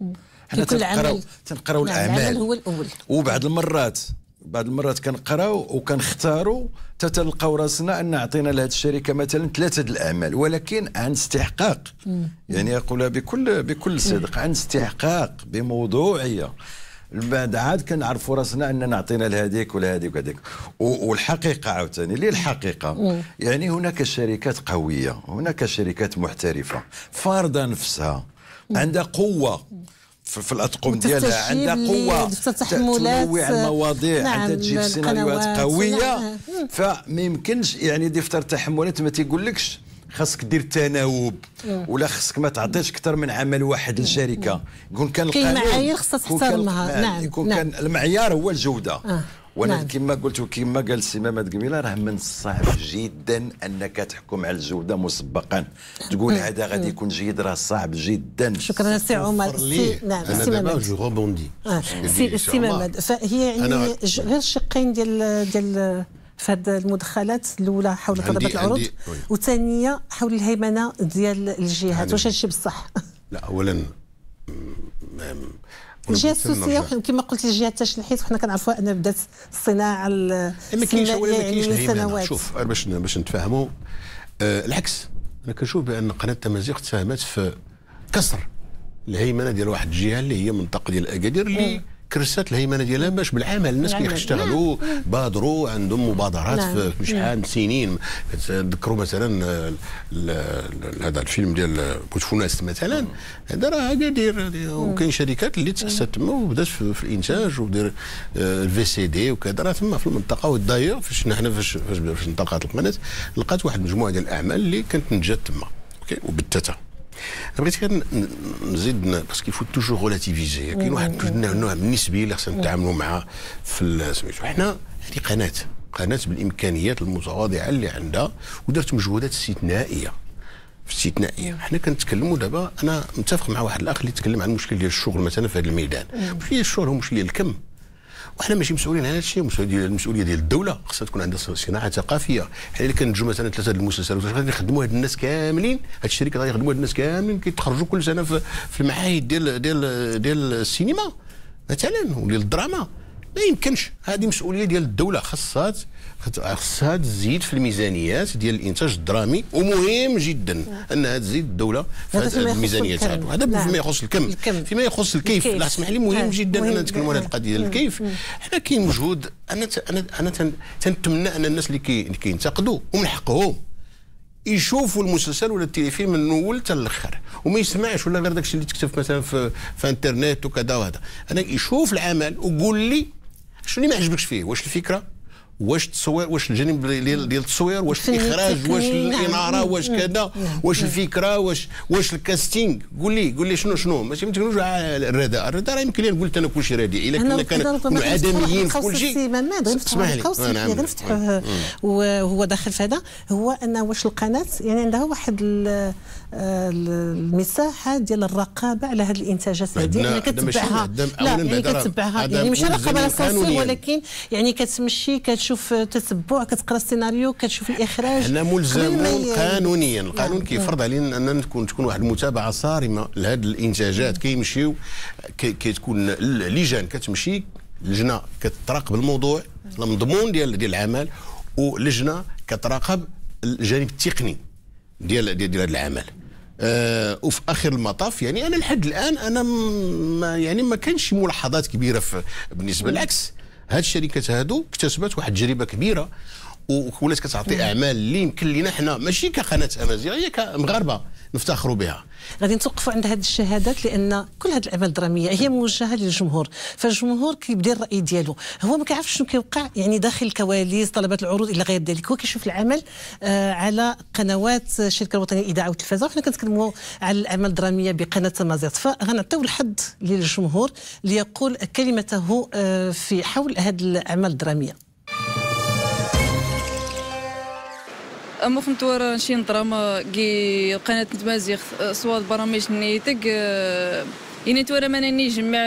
حنا تنقراو تنقراو نعم، الاعمال العمل هو الاول وبعض المرات بعض المرات كنقراو وكنختاروا تتلقاو راسنا ان عطينا لهذه الشركه مثلا ثلاثه الاعمال ولكن عن استحقاق مم. يعني اقولها بكل بكل صدق عن استحقاق بموضوعيه بعد عاد كنعرفوا راسنا اننا عطينا لهذيك ولهذيك وهذيك والحقيقه عاوتاني ليه الحقيقه مم. يعني هناك شركات قويه هناك شركات محترفه فارضه نفسها عندها قوه مم. في, في الاطقم ديالها عندها قوه تنوع المواضيع نعم عندها تجيب سيناريوهات قويه نعم. فما يمكنش يعني دفتر التحملات ما تيقولكش خاصك دير تناوب ولا خاصك ما تعطيش اكثر من عمل واحد للشركه يكون كان القانون كاين معايير خاصها تحترمها نعم يكون نعم. كان المعيار هو الجوده آه. وانا نعم. كما قلت وكما قال السي مامد قبيله راه من الصعب جدا انك تحكم على الجوده مسبقا تقول هذا غادي يكون جيد راه صعب جدا شكرا سي عمر سي نعم سي مامد جو روبوندي آه. سي مامد فهي يعني غير شقين ديال ديال في هذه المدخلات الاولى حول طلبه العروض والثانيه حول الهيمنه ديال الجهات يعني واش هادشي بصح لا اولا الجهه السوسيه كما قلت الجهه التشريحيه حيت حنا ان بدات الصناعه إيه، ما كاينش إيه، ما كاينش يعني سنوات شوف باش باش نتفاهموا آه العكس انا كنشوف بان قناه التمازيغ تساهمت في كسر الهيمنه ديال واحد الجهه اللي هي منطقه ديال اكادير اللي إيه. كرست الهيمنه ديالها باش بالعمل الناس كيشتغلوا نعم. بادروا عندهم مبادرات نعم. في نعم. شحال سنين تذكروا مثلا هذا الفيلم ديال بوتفوناس مثلا هذا راه كادير وكاين شركات اللي تاسست تما وبدات في الانتاج ودير الفي سي دي وكذا راه تما في المنطقه وداير فاش حنا فاش فاش انطلقت القناه لقات واحد المجموعه ديال الاعمال اللي كانت نجات تما اوكي وبتتها بغيت كان نزيد باسكو فو توجور ريلاتيفيزي كاين واحد النوع من النسبيه اللي خصنا نتعاملوا معاه في سميتو حنا هذه قناه قناه بالامكانيات المتواضعه اللي عندها ودارت مجهودات استثنائيه استثنائيه حنا كنتكلموا دابا انا متفق مع واحد الاخ اللي تكلم عن المشكل ديال الشغل مثلا في هذا الميدان مش الشغل هو مشكل الكم وحنا ماشي مسؤولين على هذا الشيء المسؤوليه ديال الدوله خصها تكون عندها صناعه ثقافيه حنا اللي كنتجوا مثلا ثلاثه د المسلسلات غادي يخدموا هاد الناس كاملين هاد الشركه غادي يخدموا هاد الناس كاملين كيتخرجوا كل سنه في المعاهد ديال ديال ديال السينما مثلا وديال الدراما ما يمكنش هذه مسؤوليه ديال الدوله خاصها خاصها تزيد في الميزانيات ديال الانتاج الدرامي ومهم جدا نعم. انها تزيد الدوله في هذه الميزانيات هذا فيما نعم. يخص الكم الكم. فيما يخص الكيف لا اسمح لي مهم نعم. جدا ان نتكلموا على القضيه ديال الكيف حنا كاين مجهود انا انا انا تنتمنى ان الناس اللي كينتقدوا ومن حقهم يشوفوا المسلسل ولا التلفزيون من الاول حتى الاخر وما يسمعش ولا غير داكشي اللي تكتب مثلا في, في انترنت وكذا وهذا انا يشوف العمل وقول لي شنو اللي ما عجبكش فيه واش الفكره واش التصوير واش الجانب ديال التصوير واش الاخراج واش نعم. الاناره واش نعم. كذا نعم. واش الفكره واش واش الكاستينغ قول لي قول لي شنو شنو ماشي ما تكونوش الرداء الرداء راه يمكن لي قلت انا كلشي رديء الا كنا كنكونوا عدميين في كلشي اسمح لي آه، غير نفتحوه آه. وهو داخل في هذا هو ان واش القناه يعني عندها واحد المساحه ديال الرقابه على هذه الانتاجات هذه يعني كتبعها لا يعني كتبعها يعني ماشي رقابه لا ولكن يعني كتمشي كتشوف تتبع كتقرا السيناريو كتشوف الاخراج احنا ملزمون قانونيا القانون نعم. كيفرض علينا ان تكون تكون واحد المتابعه صارمه لهذه الانتاجات نعم. كيمشيو كتكون لجان كتمشي لجنه كتراقب الموضوع نعم. المضمون ديال ديال العمل ولجنه كتراقب الجانب التقني ديال ديال, ديال هذا العمل آه وفي اخر المطاف يعني انا لحد الان انا ما يعني ما كانش ملاحظات كبيره في بالنسبه للعكس هاد الشركات هادو اكتسبت واحد التجربه كبيره وولات كتعطي اعمال اللي يمكن لينا حنا ماشي كقناه امازيغيه كمغاربه نفتخروا بها غادي نتوقفوا عند هذه الشهادات لان كل هذه الاعمال الدراميه هي موجهه للجمهور فالجمهور كيبدي الراي ديالو هو ما كيعرفش شنو كيوقع يعني داخل الكواليس طلبات العروض الى غير ذلك هو كيشوف العمل آه على قنوات الشركه الوطنيه للاذاعه والتلفزه وحنا كنتكلموا على الاعمال الدراميه بقناه مازيط فغنعطيو الحظ للجمهور ليقول كلمته آه في حول هذه الاعمال الدراميه اما في نتورا شي نطرم كي قناه نتمازيغ آه، صواد برامج نيتك آه، يعني تورا مانا نجمع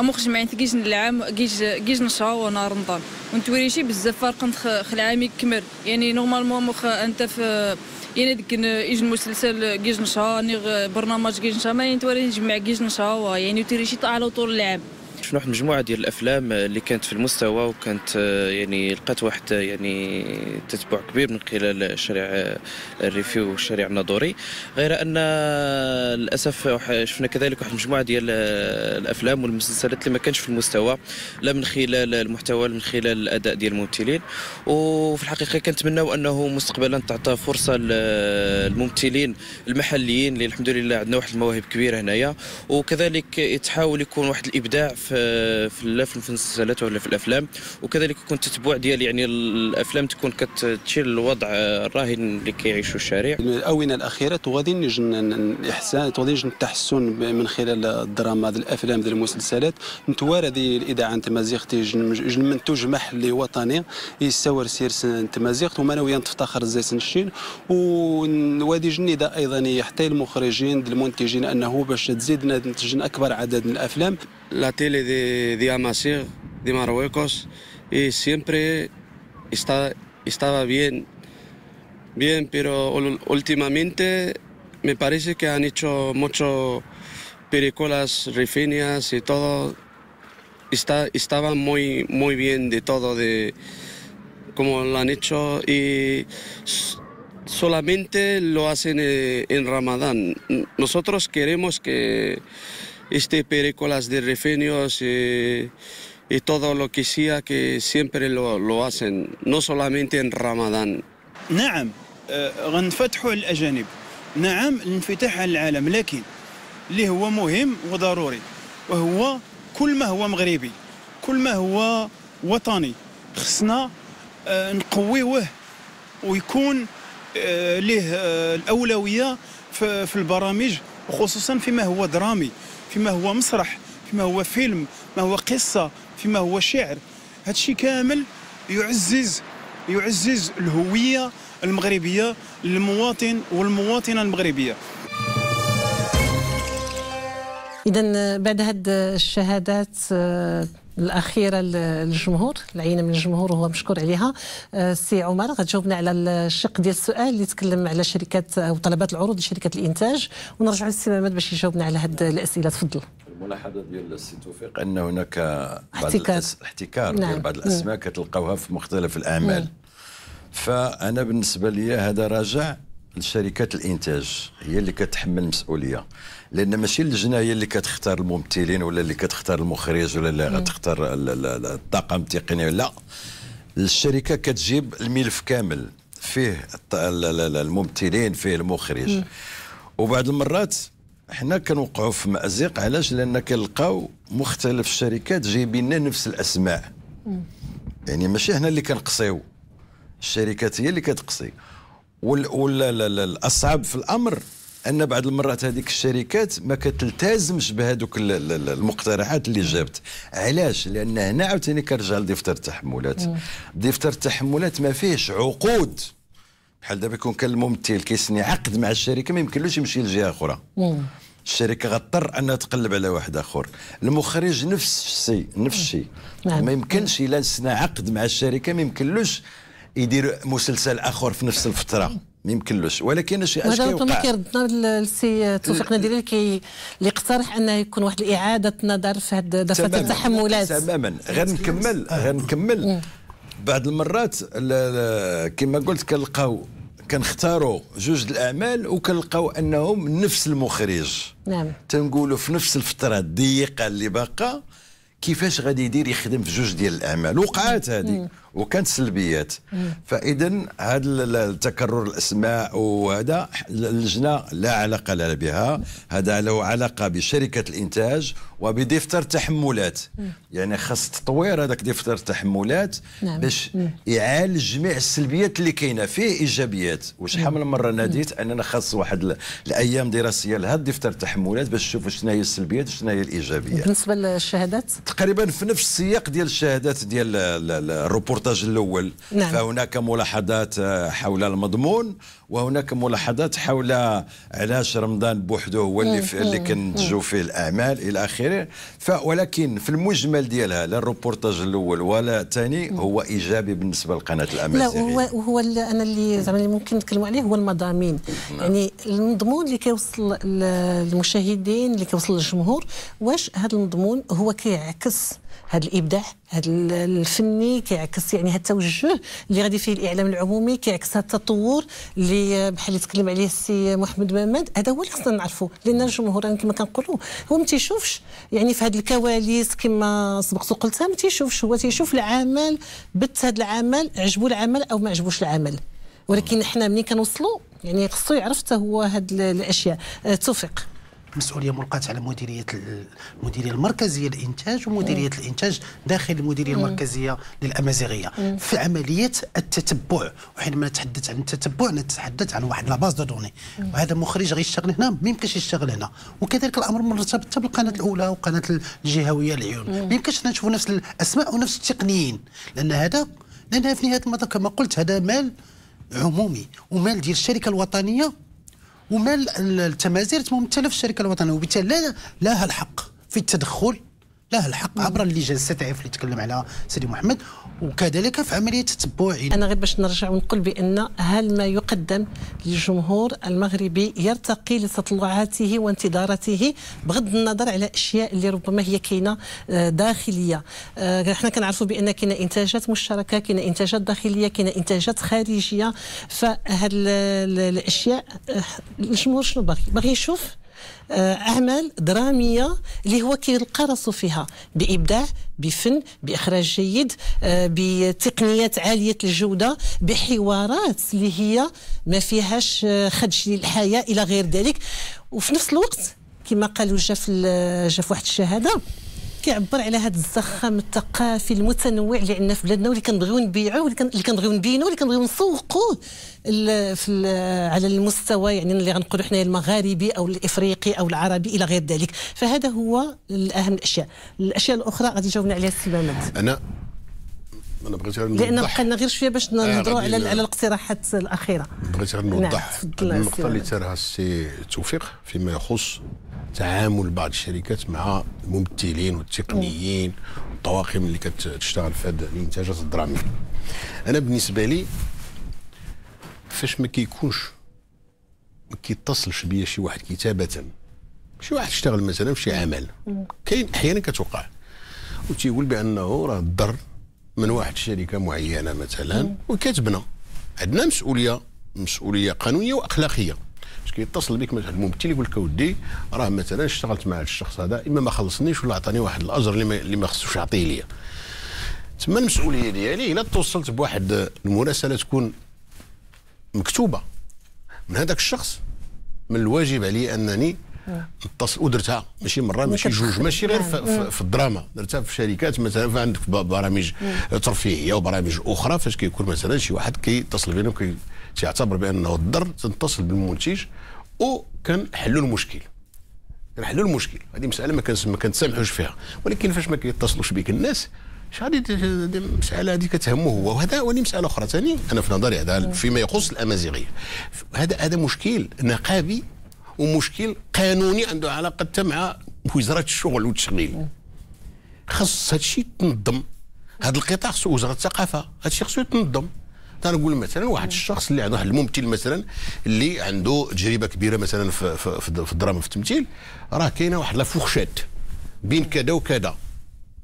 اموخ آه، جمعين كيج العام كيج كيج نشا وانا رمضان ونتوري شي بزاف فرق نتخ العام كمر يعني نورمالمون مخ انت في يعني ديك ايج المسلسل كيج نشا برنامج كيج نشا ما نتوري نجمع كيج نشا يعني توري شي على طول العام شفنا واحد مجموعه ديال الافلام اللي كانت في المستوى وكانت آه، يعني لقات واحد آه، يعني تتبع كبير من خلال شارع آه، الريفيو والشارع الناظوري غير ان للاسف شفنا كذلك واحد المجموعه ديال الافلام والمسلسلات اللي ما كانش في المستوى لا من خلال المحتوى من خلال الاداء ديال الممثلين وفي الحقيقه كنتمناو انه مستقبلا تعطى فرصه للممثلين المحليين اللي الحمد لله عندنا واحد المواهب كبيره هنايا وكذلك تحاول يكون واحد الابداع في في لا في المسلسلات ولا في الافلام وكذلك يكون التتبع ديال يعني الافلام تكون كتشير الوضع الراهن اللي كيعيشوا الشارع الاونه الاخيره تغادي نجن الاحسان تغادي نجن التحسن من خلال الدراما الافلام المسلسلات نتوارى الاذاعه تمازيغ تيجي منتوج محلي وطني يستور سير وما ومنويا نتفتخر زي سنشين ووادي جنيده ايضا حتى المخرجين المنتجين انه باش تزيد ننتج اكبر عدد من الافلام la tele de, Amasir, de Marruecos, y siempre está, estaba bien, bien, pero últimamente me parece que han hecho mucho películas rifinias y todo. Está, estaba muy, muy bien de todo, de como lo han hecho y solamente lo hacen eh, en Ramadán. Nosotros queremos que este Pericolas de Refenios y, y todo lo que sea que siempre lo, lo hacen, no solamente en Ramadán. نعم آه، غنفتحوا على الأجانب نعم الانفتاح على العالم لكن اللي هو مهم وضروري وهو كل ما هو مغربي كل ما هو وطني خصنا آه، نقويوه ويكون له آه، الأولوية في البرامج وخصوصا فيما هو درامي فيما هو مسرح فيما هو فيلم ما هو قصه فيما هو شعر هذا الشيء كامل يعزز يعزز الهويه المغربيه للمواطن والمواطنه المغربيه اذا بعد هاد الشهادات آه، الاخيره للجمهور العينه من الجمهور وهو مشكور عليها آه، سي عمر غتجاوبنا على الشق ديال السؤال اللي تكلم على شركات او طلبات العروض لشركات الانتاج ونرجع للسي محمد باش يجاوبنا على هذه الاسئله تفضل الملاحظه ديال السي توفيق ان هناك احتكار احتكار نعم. ديال بعض الاسماء كتلقاوها في مختلف الاعمال نعم. فانا بالنسبه لي هذا راجع لشركات الانتاج هي اللي كتحمل المسؤوليه لان ماشي اللجنه هي اللي كتختار الممثلين ولا اللي كتختار المخرج ولا اللي غتختار الطاقم التقني لا الشركه كتجيب الملف كامل فيه الممثلين فيه المخرج وبعض المرات حنا كنوقعوا في مازق علاش لان كنلقاو مختلف الشركات جايبين لنا نفس الاسماء يعني ماشي حنا اللي كنقصيو الشركات هي اللي كتقصي والاصعب في الامر ان بعض المرات هذيك الشركات ما كتلتزمش بهذوك المقترحات اللي جابت علاش لان هنا عاوتاني كنرجع لدفتر التحملات دفتر التحملات ما فيهش عقود بحال دابا يكون كان الممثل كيسني عقد مع الشركه ما يمكنلوش يمشي لجهه اخرى الشركه غتضطر انها تقلب على واحد اخر المخرج نفس الشيء نفس الشيء نعم. ما يمكنش الا نسنا عقد مع الشركه ما يمكنلوش يدير مسلسل اخر في نفس الفتره ما يمكنلوش ولكن شي اش كيوقع هذا كيردنا السي توفيق نديري اللي اللي اقترح انه يكون واحد اعاده نظر في هاد دفه التحملات تماما غنكمل غنكمل بعض المرات كما قلت كنلقاو كنختاروا جوج الاعمال وكنلقاو انهم نفس المخرج نعم تنقولوا في نفس الفتره الضيقه اللي باقا كيفاش غادي يدير يخدم في جوج ديال الاعمال وقعات هذه وكانت سلبيات فاذا هذا تكرر الاسماء وهذا اللجنه لا علاقه لها بها هذا له علاقه بشركه الانتاج وبدفتر تحملات يعني خاص تطوير هذاك دفتر التحملات نعم. باش يعالج جميع السلبيات اللي كاينه فيه ايجابيات وشحال من مره ناديت اننا خاص واحد الايام دراسيه لهذا دفتر التحملات باش نشوف شنو هي السلبيات وشنو هي الايجابيات بالنسبه للشهادات تقريبا في نفس السياق ديال الشهادات ديال الروبورت الريبورتاج الأول نعم. فهناك ملاحظات آه، حول المضمون وهناك ملاحظات حول علاش رمضان بوحده هو اللي نعم. في اللي نعم. كنتجوا نعم. فيه الأعمال إلى آخره ولكن في المجمل ديالها لا الريبورتاج الأول ولا الثاني هو إيجابي بالنسبة لقناة الأمازيغية لا هو, هو اللي أنا اللي زعما ممكن نتكلموا عليه هو المضامين نعم. يعني المضمون اللي كيوصل للمشاهدين اللي كيوصل للجمهور واش هذا المضمون هو كيعكس هذا الابداع هذا الفني كيعكس يعني هذا التوجه اللي غادي فيه الاعلام العمومي كيعكس هذا التطور اللي بحال اللي تكلم عليه السي محمد محمد هذا هو اللي خصنا نعرفوا لان الجمهور كما كنقولوا هو ما تيشوفش يعني في هذه الكواليس كما سبقت وقلتها ما تيشوفش هو تيشوف العمل بث هذا العمل عجبو العمل او ما عجبوش العمل ولكن حنا ملي كنوصلوا يعني خصو يعرف حتى هو هاد الاشياء أه، توفيق مسؤوليه ملقاه على مديريه المديريه المركزيه للانتاج ومديريه مم. الانتاج داخل المديريه مم. المركزيه للامازيغيه مم. في عمليه التتبع وحينما نتحدث عن التتبع نتحدث عن واحد لاباز دو دوني وهذا المخرج غيشتغل هنا ما يمكنش يشتغل هنا وكذلك الامر مرتبط بالقناه الاولى وقناه الجهويه العيون ما يمكنش نشوفوا نفس الاسماء ونفس التقنيين لان هذا لان في نهايه المطاف كما قلت هذا مال عمومي ومال ديال الشركه الوطنيه ومال التمازير ممثله في الشركه الوطنيه وبالتالي لها الحق في التدخل لها الحق عبر اللي اللجان الساتعف اللي تكلم على سيدي محمد وكذلك في عمليه تتبعي انا غير باش نرجع ونقول بان هل ما يقدم للجمهور المغربي يرتقي لتطلعاته وانتظاراته بغض النظر على اشياء اللي ربما هي كاينه آه، داخليه آه، احنا كنعرفوا بان كاين انتاجات مشتركه كاين انتاجات داخليه كاين انتاجات خارجيه فهاد الاشياء آه، الجمهور شنو باغي باغي يشوف آه، اعمال دراميه اللي هو كيلقى راسو فيها بابداع بفن باخراج جيد آه، بتقنيات عاليه الجوده بحوارات اللي هي ما فيهاش آه، خدش للحياه الى غير ذلك وفي نفس الوقت كما قالوا جا في جا في واحد الشهاده كيعبر على هذا الزخم الثقافي المتنوع اللي عندنا في بلادنا واللي كنبغيو نبيعوه واللي كنبغيو نبينوه واللي كنبغيو نسوقوه في على المستوى يعني اللي غنقولوا حنايا المغاربي او الافريقي او العربي الى غير ذلك فهذا هو اهم الاشياء الاشياء الاخرى غادي يجاوبنا عليها السي انا انا بغيت غير نوضح لان بقى لنا غير شويه باش آه، نهضروا على على الاقتراحات الاخيره بغيت غير نوضح نعم، النقطه اللي تراها السي توفيق فيما يخص تعامل بعض الشركات مع الممثلين والتقنيين والطواقم اللي كتشتغل في هذه الانتاجات الدراميه انا بالنسبه لي فاش ما كيكونش ما كيتصلش بيا شي واحد كتابه شي واحد اشتغل مثلا في شي عمل كاين احيانا كتوقع وتيقول بانه راه ضر من واحد الشركه معينه مثلا وكاتبنا عندنا مسؤوليه مسؤوليه قانونيه واخلاقيه باش كيتصل بك مثلا الممثل يقول لك اودي راه مثلا اشتغلت مع الشخص هذا اما ما خلصنيش ولا عطاني واحد الاجر اللي ما خصوش يعطيه ليا تما المسؤوليه ديالي يعني الا توصلت بواحد المراسله تكون مكتوبه من هذاك الشخص من الواجب علي انني نتصل آه. ودرتها ماشي مره ماشي جوج ماشي غير في, آه. في الدراما درتها في شركات مثلا عندك برامج آه. ترفيهيه وبرامج اخرى فاش كيكون مثلا شي واحد كيتصل بينا تيعتبر بانه الضر تنتصل بالمنتج حلوا المشكل حلوا المشكل هذه مساله ما ما كنتسامحوش فيها ولكن فاش ما كيتصلوش بك الناس شحال المساله هذه كتهمه هو وهذا وني مساله اخرى ثاني انا في نظري هذا فيما يخص الامازيغيه هذا هذا مشكل نقابي ومشكل قانوني عنده علاقه حتى مع وزاره الشغل والتشغيل خص هادشي تنظم هذا القطاع خصو وزاره الثقافه هادشي خصو يتنظم تنقول مثلا واحد الشخص اللي عنده الممثل مثلا اللي عنده تجربه كبيره مثلا في في, في الدراما في التمثيل راه كاينه واحد لا فورشيت بين كذا وكذا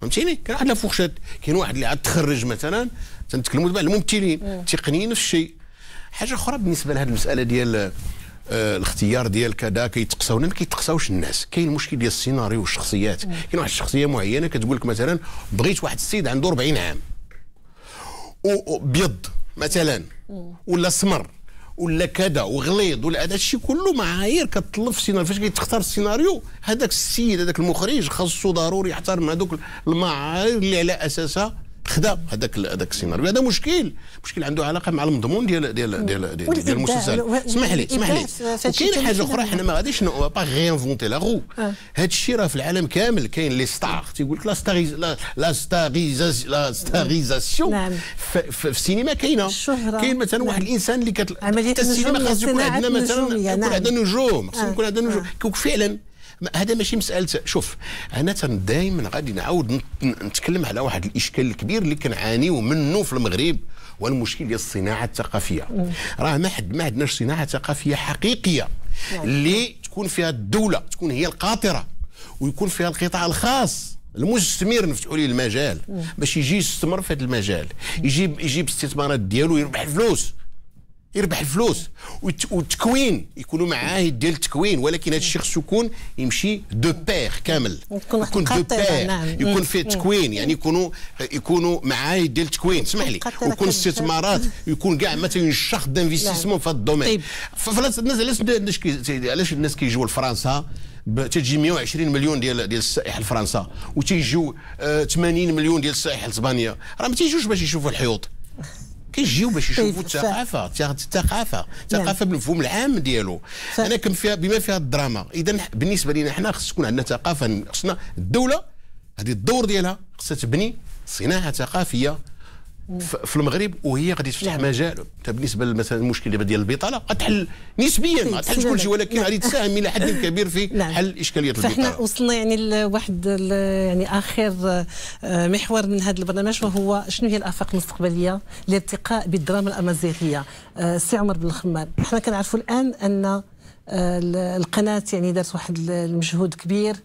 فهمتيني كاين واحد لا فورشيت كاين واحد اللي عاد تخرج مثلا تنتكلموا دابا الممثلين التقنيين نفس الشيء حاجه اخرى بالنسبه لهذه المساله ديال آه، الاختيار ديال كذا كيتقساونا ما كيتقساوش الناس كاين المشكل ديال السيناريو والشخصيات كاين واحد الشخصيه معينه كتقول لك مثلا بغيت واحد السيد عنده 40 عام وبيض مثلا ولا سمر ولا كذا وغليظ ولا هذا الشيء كله معايير كتطلب في السيناريو فاش كتختار السيناريو هذاك السيد هذاك المخرج خاصو ضروري يحترم هذوك المعايير اللي على اساسها خدا هذاك هذاك السيناريو هذا مشكل مشكل عنده علاقه مع المضمون ديال ديال ديال ديال, ديال المسلسل اسمح لي اسمح لي وكاين حاجه اخرى حنا ما غاديش با غينفونتي لا غو هذا الشيء راه في العالم كامل كاين لي ستار تيقول لك لا ستاريز لا ستاريز لا ستاريزاسيون نعم. في السينما كاينه كاين مثلا واحد نعم. الانسان اللي كت آه، حتى السينما خاص يكون عندنا مثلا يكون نعم. عندنا نجوم خاص يكون آه. عندنا نجوم آه. فعلا هذا ماشي مساله شوف انا دائما غادي نعاود نتكلم على واحد الاشكال الكبير اللي كنعانيو منه في المغرب والمشكل ديال الصناعه الثقافيه راه ما حد ما عندناش صناعه ثقافيه حقيقيه نعم. اللي تكون فيها الدوله تكون هي القاطره ويكون فيها القطاع الخاص المستثمر نفتحوا ليه المجال باش يجي يستثمر في هذا المجال يجيب يجيب استثمارات ديالو يربح فلوس يربح الفلوس والتكوين يكونوا معاهد ديال التكوين ولكن هذا الشيء خصو يكون يمشي دو بير كامل يكون دو بير يكون فيه تكوين يعني يكونوا يكونوا معاهد ديال التكوين اسمح لي ويكون استثمارات يكون كاع مثلا الشخص دانفيستيسمون في هذا الدومين طيب. الناس علاش علاش الناس كيجيو لفرنسا تجي 120 مليون ديال ديال السائح لفرنسا وتيجيو 80 آه، مليون ديال السائح لاسبانيا راه ما تيجوش باش يشوفوا الحيوط كيجيو باش يشوفوا طيب، الثقافه الثقافه الثقافه نعم. بالمفهوم العام ديالو انا كم فيها بما فيها الدراما اذا بالنسبه لنا حنا خص تكون عندنا ثقافه خصنا الدوله هذه الدور ديالها خصها تبني صناعه ثقافيه في المغرب وهي غادي تفتح نعم. مجال طيب، بالنسبه مثلا المشكل ديال البطاله غتحل نسبيا ما إيه، تحلش كل شيء ولكن نعم. غادي تساهم الى حد كبير في نعم. حل اشكاليه البطاله فاحنا وصلنا يعني لواحد يعني اخر آه، محور من هذا البرنامج وهو شنو هي الافاق المستقبليه لارتقاء بالدراما الامازيغيه آه، سي عمر بن الخمار حنا كنعرفوا الان ان آه، القناه يعني دارت واحد المجهود كبير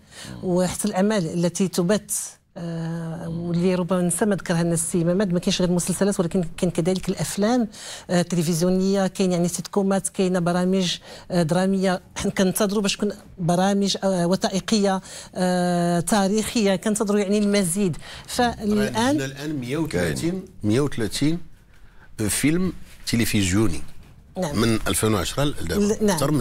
وحتى الاعمال التي تبث آه واللي ربما ننسى ما ذكرها الناس السي ما كاينش غير المسلسلات ولكن كاين كذلك الافلام آه التلفزيونيه كاين يعني سيتكومات كاينه برامج آه دراميه حنا كنتظروا باش تكون برامج آه، وثائقيه آه، تاريخيه كنتظروا يعني المزيد فالان الان 130 130 فيلم تلفزيوني نعم. من 2010 لدابا نعم. اكثر نعم.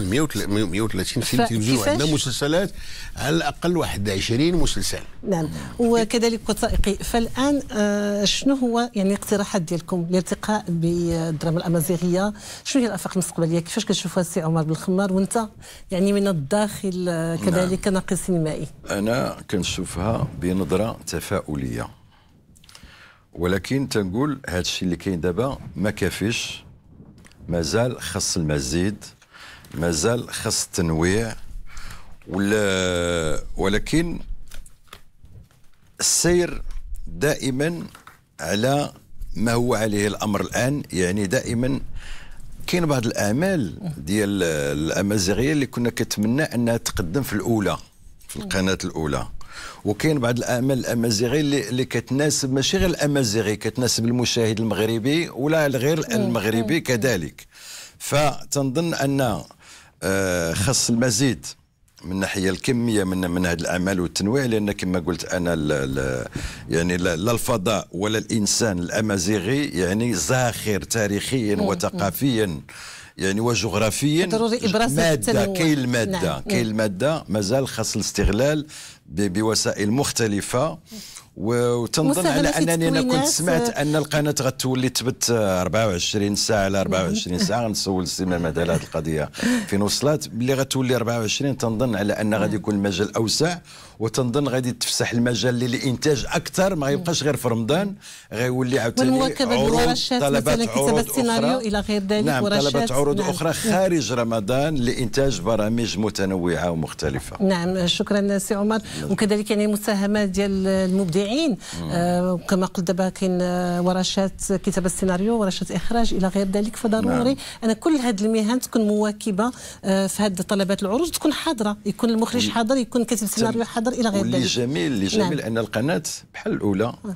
من 130 فيلم تلفزيون عندنا مسلسلات على الاقل واحد 20 مسلسل نعم وكذلك وثائقي فالان آه شنو هو يعني الاقتراحات ديالكم الارتقاء بالدراما الامازيغيه شنو هي الافاق المستقبليه كيفاش كتشوفها السي عمر بالخمار وانت يعني من الداخل آه، نعم. كذلك نعم. كناقد سينمائي انا كنشوفها بنظره تفاؤليه ولكن تنقول هذا الشيء اللي كاين دابا ما كافيش مازال خص المزيد مازال خص التنويع ولا ولكن السير دائما على ما هو عليه الامر الان يعني دائما كاين بعض الاعمال ديال الامازيغيه اللي كنا كنتمنى انها تقدم في الاولى في القناه الاولى وكاين بعض الاعمال الامازيغي اللي, اللي كتناسب ماشي غير الامازيغي كتناسب المشاهد المغربي ولا غير المغربي كذلك فتنظن ان آه، خص المزيد من الناحيه الكميه من من هذه الاعمال والتنويع لان كما قلت انا ال ال يعني لا الفضاء ولا الانسان الامازيغي يعني زاخر تاريخيا وثقافيا يعني وجغرافيا ضروري ماده كاين الماده نعم. كاين الماده مازال خاص الاستغلال بوسائل مختلفه وتنظن على انني انا كنت سمعت ان القناه غتولي تبت 24 ساعه على 24 نعم. ساعه غنسول السي محمد على هذه القضيه فين وصلت ملي غتولي 24 تنظن على ان غادي يكون المجال اوسع وتنظن غادي تفسح المجال للانتاج اكثر ما يبقاش غير في رمضان غيولي عاوتاني والمواكبه للورشات مثلا كتابه السيناريو الى غير ذلك نعم ورشات طلبات عروض نعم. اخرى نعم. خارج رمضان لانتاج برامج متنوعه ومختلفه نعم شكرا سي عمر وكذلك يعني المساهمات ديال المبدعين آه كما قلت دابا كاين آه، ورشات كتابه السيناريو ورشات اخراج الى غير ذلك فضروري نعم. انا كل هذه المهن تكون مواكبه آه في هذه طلبات العروض تكون حاضره يكون المخرج حاضر يكون كاتب السيناريو حاضر النظر الى غير ذلك اللي جميل اللي جميل نعم. ان القناه بحال الاولى نعم.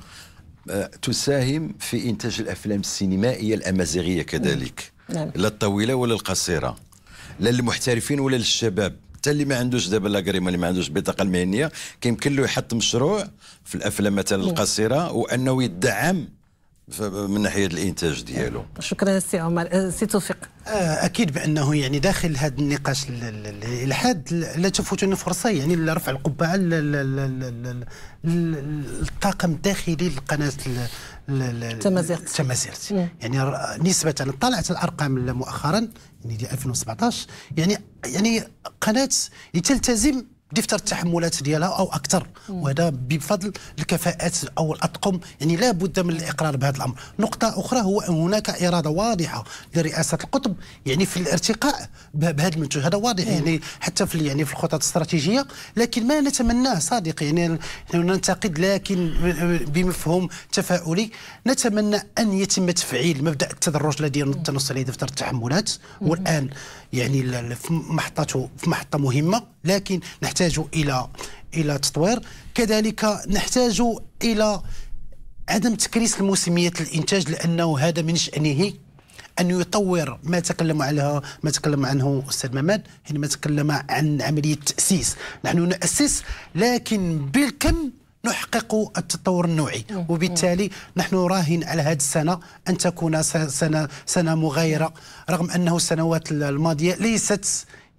آه، تساهم في انتاج الافلام السينمائيه الامازيغيه كذلك نعم. نعم. لا الطويله ولا القصيره لا للمحترفين ولا للشباب حتى اللي ما عندوش دابا لاكريم اللي ما عندوش البطاقه المهنيه كيمكن له يحط مشروع في الافلام مثلا نعم. القصيره وانه يدعم من ناحيه الانتاج ديالو شكرا سي عمر أه، سي توفيق أه، اكيد بانه يعني داخل هذا النقاش الحاد لا تفوتنا فرصه يعني لرفع القبعه للطاقم الداخلي لقناه التمازيغت التمازيغت يعني نسبه طلعت الارقام مؤخرا يعني 2017 يعني يعني قناه تلتزم دفتر التحملات ديالها او اكثر وهذا بفضل الكفاءات او الاطقم يعني لا بد من الاقرار بهذا الامر نقطه اخرى هو ان هناك اراده واضحه لرئاسه القطب يعني في الارتقاء بهذا المنتج هذا واضح يعني حتى في يعني في الخطط الاستراتيجيه لكن ما نتمناه صادق يعني ننتقد لكن بمفهوم تفاؤلي نتمنى ان يتم تفعيل مبدا التدرج الذي نتنص عليه دفتر التحملات والان يعني في محطته في محطه مهمه لكن نحتاج الى الى تطوير كذلك نحتاج الى عدم تكريس الموسميات الانتاج لانه هذا من شانه أن يطور ما تكلم عليها ما تكلم عنه أستاذ مماد حينما تكلم عن عملية تأسيس نحن نؤسس لكن بالكم نحقق التطور النوعي وبالتالي نحن راهن على هذه السنة أن تكون سنة, سنة مغايرة رغم أنه السنوات الماضية ليست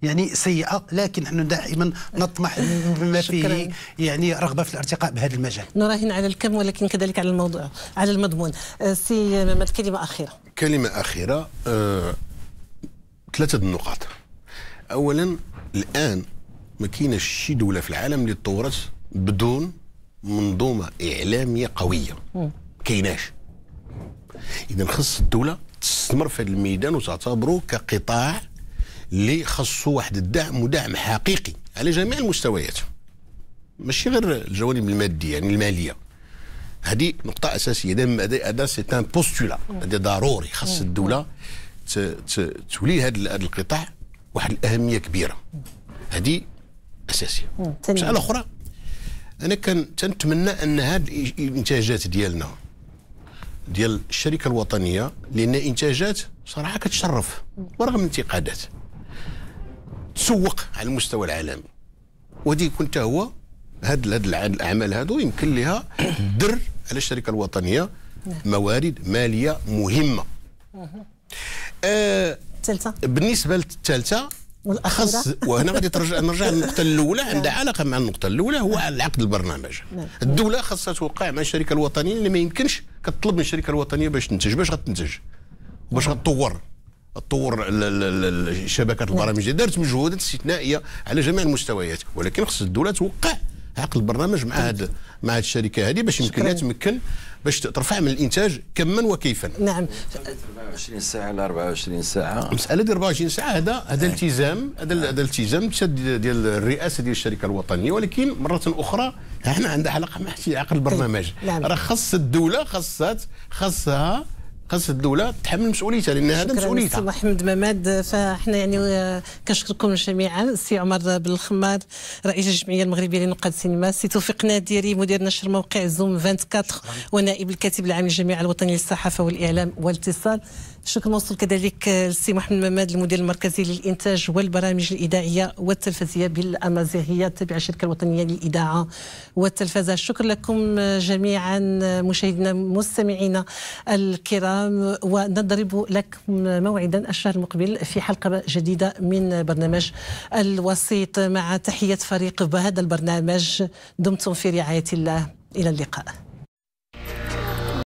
يعني سيئه لكن نحن دائما نطمح بما فيه يعني رغبه في الارتقاء بهذا المجال نراهن على الكم ولكن كذلك على الموضوع على المضمون أه، سي محمد كلمه اخيره كلمه اخيره آه ثلاثه النقاط اولا الان ما كاينش شي دوله في العالم اللي تطورت بدون منظومه اعلاميه قويه ما كايناش اذا خص الدوله تستثمر في هذا الميدان وتعتبره كقطاع اللي خصو واحد الدعم ودعم حقيقي على جميع المستويات ماشي غير الجوانب الماديه يعني الماليه هذه نقطة أساسية هذا سي ان بوستولا هذا ضروري خاص الدولة تولي هذا القطاع واحد الأهمية كبيرة هذه أساسية مسألة أخرى أنا كان تنتمنى أن هذه الإنتاجات ديالنا ديال الشركة الوطنية لأن إنتاجات صراحة كتشرف ورغم الانتقادات تسوق على المستوى العالمي ودي كنت هو هاد هاد الاعمال هادو يمكن لها در على الشركه الوطنيه نعم. موارد ماليه مهمه آه بالنسبه للثالثه والاخص وهنا غادي ترجع نرجع للنقطه الاولى عندها نعم. علاقه مع النقطه الاولى هو نعم. العقد البرنامج الدوله خاصها توقع مع الشركه الوطنيه اللي ما يمكنش كتطلب من الشركه الوطنيه باش تنتج باش غتنتج وباش غتطور تطور شبكه البرامج دارت مجهودات استثنائيه على جميع المستويات ولكن خص الدوله توقع عقد البرنامج مع هاد مع هاد الشركه هذه باش يمكن لها تمكن باش ترفع من الانتاج كما وكيفا نعم 24 ساعه ل 24 ساعه المساله ديال 24 ساعه هذا هذا إيه. التزام هذا هذا التزام ديال الرئاسه ديال الشركه الوطنيه ولكن مره اخرى احنا عندها علاقه مع عقد البرنامج إيه. نعم. راه خص الدوله خصها خصها خاص الدوله تحمل مسؤوليتها لان هذا مسؤوليتها شكرا محمد مماد فاحنا يعني كنشكركم جميعا سي عمر بالخمار رئيس الجمعيه المغربيه لنقاد السينما سي توفيق ناديري مدير نشر موقع زوم 24 ونائب الكاتب العام للجمعيه الوطنيه للصحافه والاعلام والاتصال شكرا موصول كذلك السي محمد مماد المدير المركزي للانتاج والبرامج الاذاعيه والتلفزيه بالامازيغيه التابعه الشركه الوطنيه للاذاعه والتلفزه شكرا لكم جميعا مشاهدينا مستمعينا الكرام ونضرب لكم موعدا الشهر المقبل في حلقه جديده من برنامج الوسيط مع تحيه فريق بهذا البرنامج دمتم في رعايه الله الى اللقاء